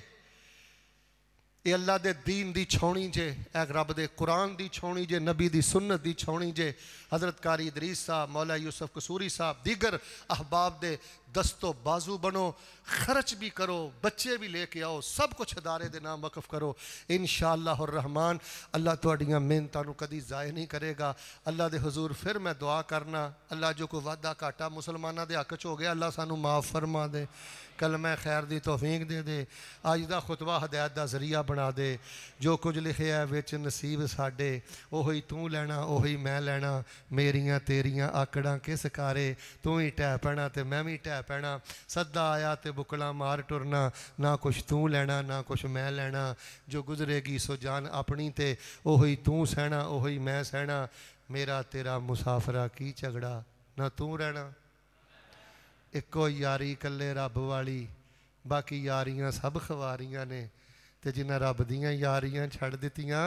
ਇਹ ਅੱਲਾ ਦੇ دین ਦੀ ਛਾਉਣੀ ਜੇ ਇਹ ਰੱਬ ਦੇ ਕੁਰਾਨ ਦੀ ਛਾਉਣੀ ਜੇ ਨਬੀ ਦੀ ਸੁਨਨਤ ਦੀ ਛਾਉਣੀ ਜੇ ਹਜ਼ਰਤ ਕਾਰੀ ਇਦਰੀਸ ਸਾਹਿਬ ਮੌਲਾ ਯੂਸਫ ਕਸੂਰੀ ਸਾਹਿਬ ਦੀਗਰ ਅਹਬਾਬ ਦੇ दस्तो बाजू बनो खर्च भी करो बच्चे भी लेके आओ सब कुछ अदारे के नाम वकफ करो इन शाहमान अल्लाह थोड़िया मेहनतों कभी जाए नहीं करेगा अल्लाह के हजूर फिर मैं दुआ करना अल्लाह जो कोई वादा घाटा मुसलमाना के हक च हो गया अल्लाह सू माफ फरमा दे कल मैं खैर की तोफीक दे दे अज का खुतबा हदायत का जरिया बना दे जो कुछ लिखे है बेच नसीब साढ़े उ तू लैना उ मैं लैना मेरिया तेरिया आकड़ा किस कारे तू ही टह पैना तो मैं भी टह ਪੈਣਾ ਸੱਦਾ ਆਇਆ ਤੇ ਬੁਕਲਾ ਮਾਰ ਟੁਰਨਾ ਨਾ ਕੁਛ ਤੂੰ ਲੈਣਾ ਨਾ ਕੁਛ ਮੈਂ ਲੈਣਾ ਜੋ ਗੁਜ਼ਰੇਗੀ ਸੋ ਜਾਨ ਆਪਣੀ ਤੇ ਉਹੀ ਤੂੰ ਸਹਿਣਾ ਉਹੀ ਮੈਂ ਸਹਿਣਾ ਮੇਰਾ ਤੇਰਾ ਮੁਸਾਫਰਾ ਕੀ ਝਗੜਾ ਨਾ ਤੂੰ ਰਹਿਣਾ ਇੱਕੋ ਯਾਰੀ ਇਕੱਲੇ ਰੱਬ ਵਾਲੀ ਬਾਕੀ ਯਾਰੀਆਂ ਸਭ ਖਵਾਰੀਆਂ ਨੇ ਤੇ ਜਿਨ੍ਹਾਂ ਰੱਬ ਦੀਆਂ ਯਾਰੀਆਂ ਛੱਡ ਦਿੱਤੀਆਂ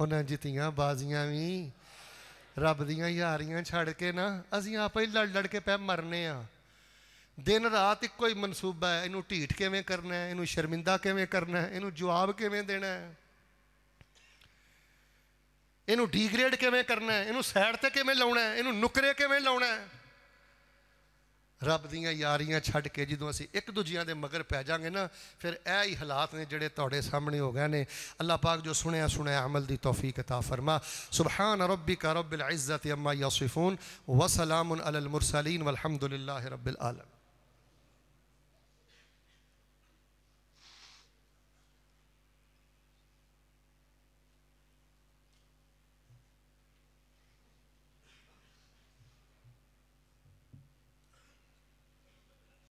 ਉਹਨਾਂ ਜਿੱਤੀਆਂ ਬਾਜ਼ੀਆਂ ਵੀ ਰੱਬ ਦੀਆਂ ਯਾਰੀਆਂ ਛੱਡ ਕੇ ਨਾ ਅਸੀਂ ਆਪੇ ਹੀ ਲੜ ਲੜ ਕੇ ਪੈ ਮਰਨੇ ਆ ਦਿਨ ਰਾਤ ਇੱਕੋ ਹੀ ਮਨਸੂਬਾ ਹੈ ਇਹਨੂੰ ਢੀਠ ਕਿਵੇਂ ਕਰਨਾ ਹੈ ਇਹਨੂੰ ਸ਼ਰਮਿੰਦਾ ਕਿਵੇਂ ਕਰਨਾ ਹੈ ਇਹਨੂੰ ਜਵਾਬ ਕਿਵੇਂ ਦੇਣਾ ਹੈ ਇਹਨੂੰ ਡੀਗ੍ਰੇਡ ਕਿਵੇਂ ਕਰਨਾ ਹੈ ਇਹਨੂੰ ਸਾਈਡ ਤੇ ਕਿਵੇਂ ਲਾਉਣਾ ਹੈ ਇਹਨੂੰ ਨੁਕਰੇ ਕਿਵੇਂ ਲਾਉਣਾ ਹੈ ਰੱਬ ਦੀਆਂ ਯਾਰੀਆਂ ਛੱਡ ਕੇ ਜਦੋਂ ਅਸੀਂ ਇੱਕ ਦੂਜਿਆਂ ਦੇ ਮਗਰ ਪੈ ਜਾਾਂਗੇ ਨਾ ਫਿਰ ਇਹ ਹੀ ਹਾਲਾਤ ਨੇ ਜਿਹੜੇ ਤੁਹਾਡੇ ਸਾਹਮਣੇ ਹੋ ਗਏ ਨੇ ਅੱਲਾਹ ਪਾਕ ਜੋ ਸੁਣਿਆ ਸੁਣਿਆ ਅਮਲ ਦੀ ਤੌਫੀਕ عطا ਫਰਮਾ ਸੁਭਾਨ ਰੱਬਿਕ ਰੱਬਿਲ ਇਜ਼ਤ ਅਮਾ ਯਸਿਫੂਨ ਵਸਲਾਮੁਨ ਅਲਲ ਮੁਰਸਲੀਨ ਵਲਹਮਦੁਲਿਲਾਹ ਰੱਬਿਲ ਆਲਮੀਨ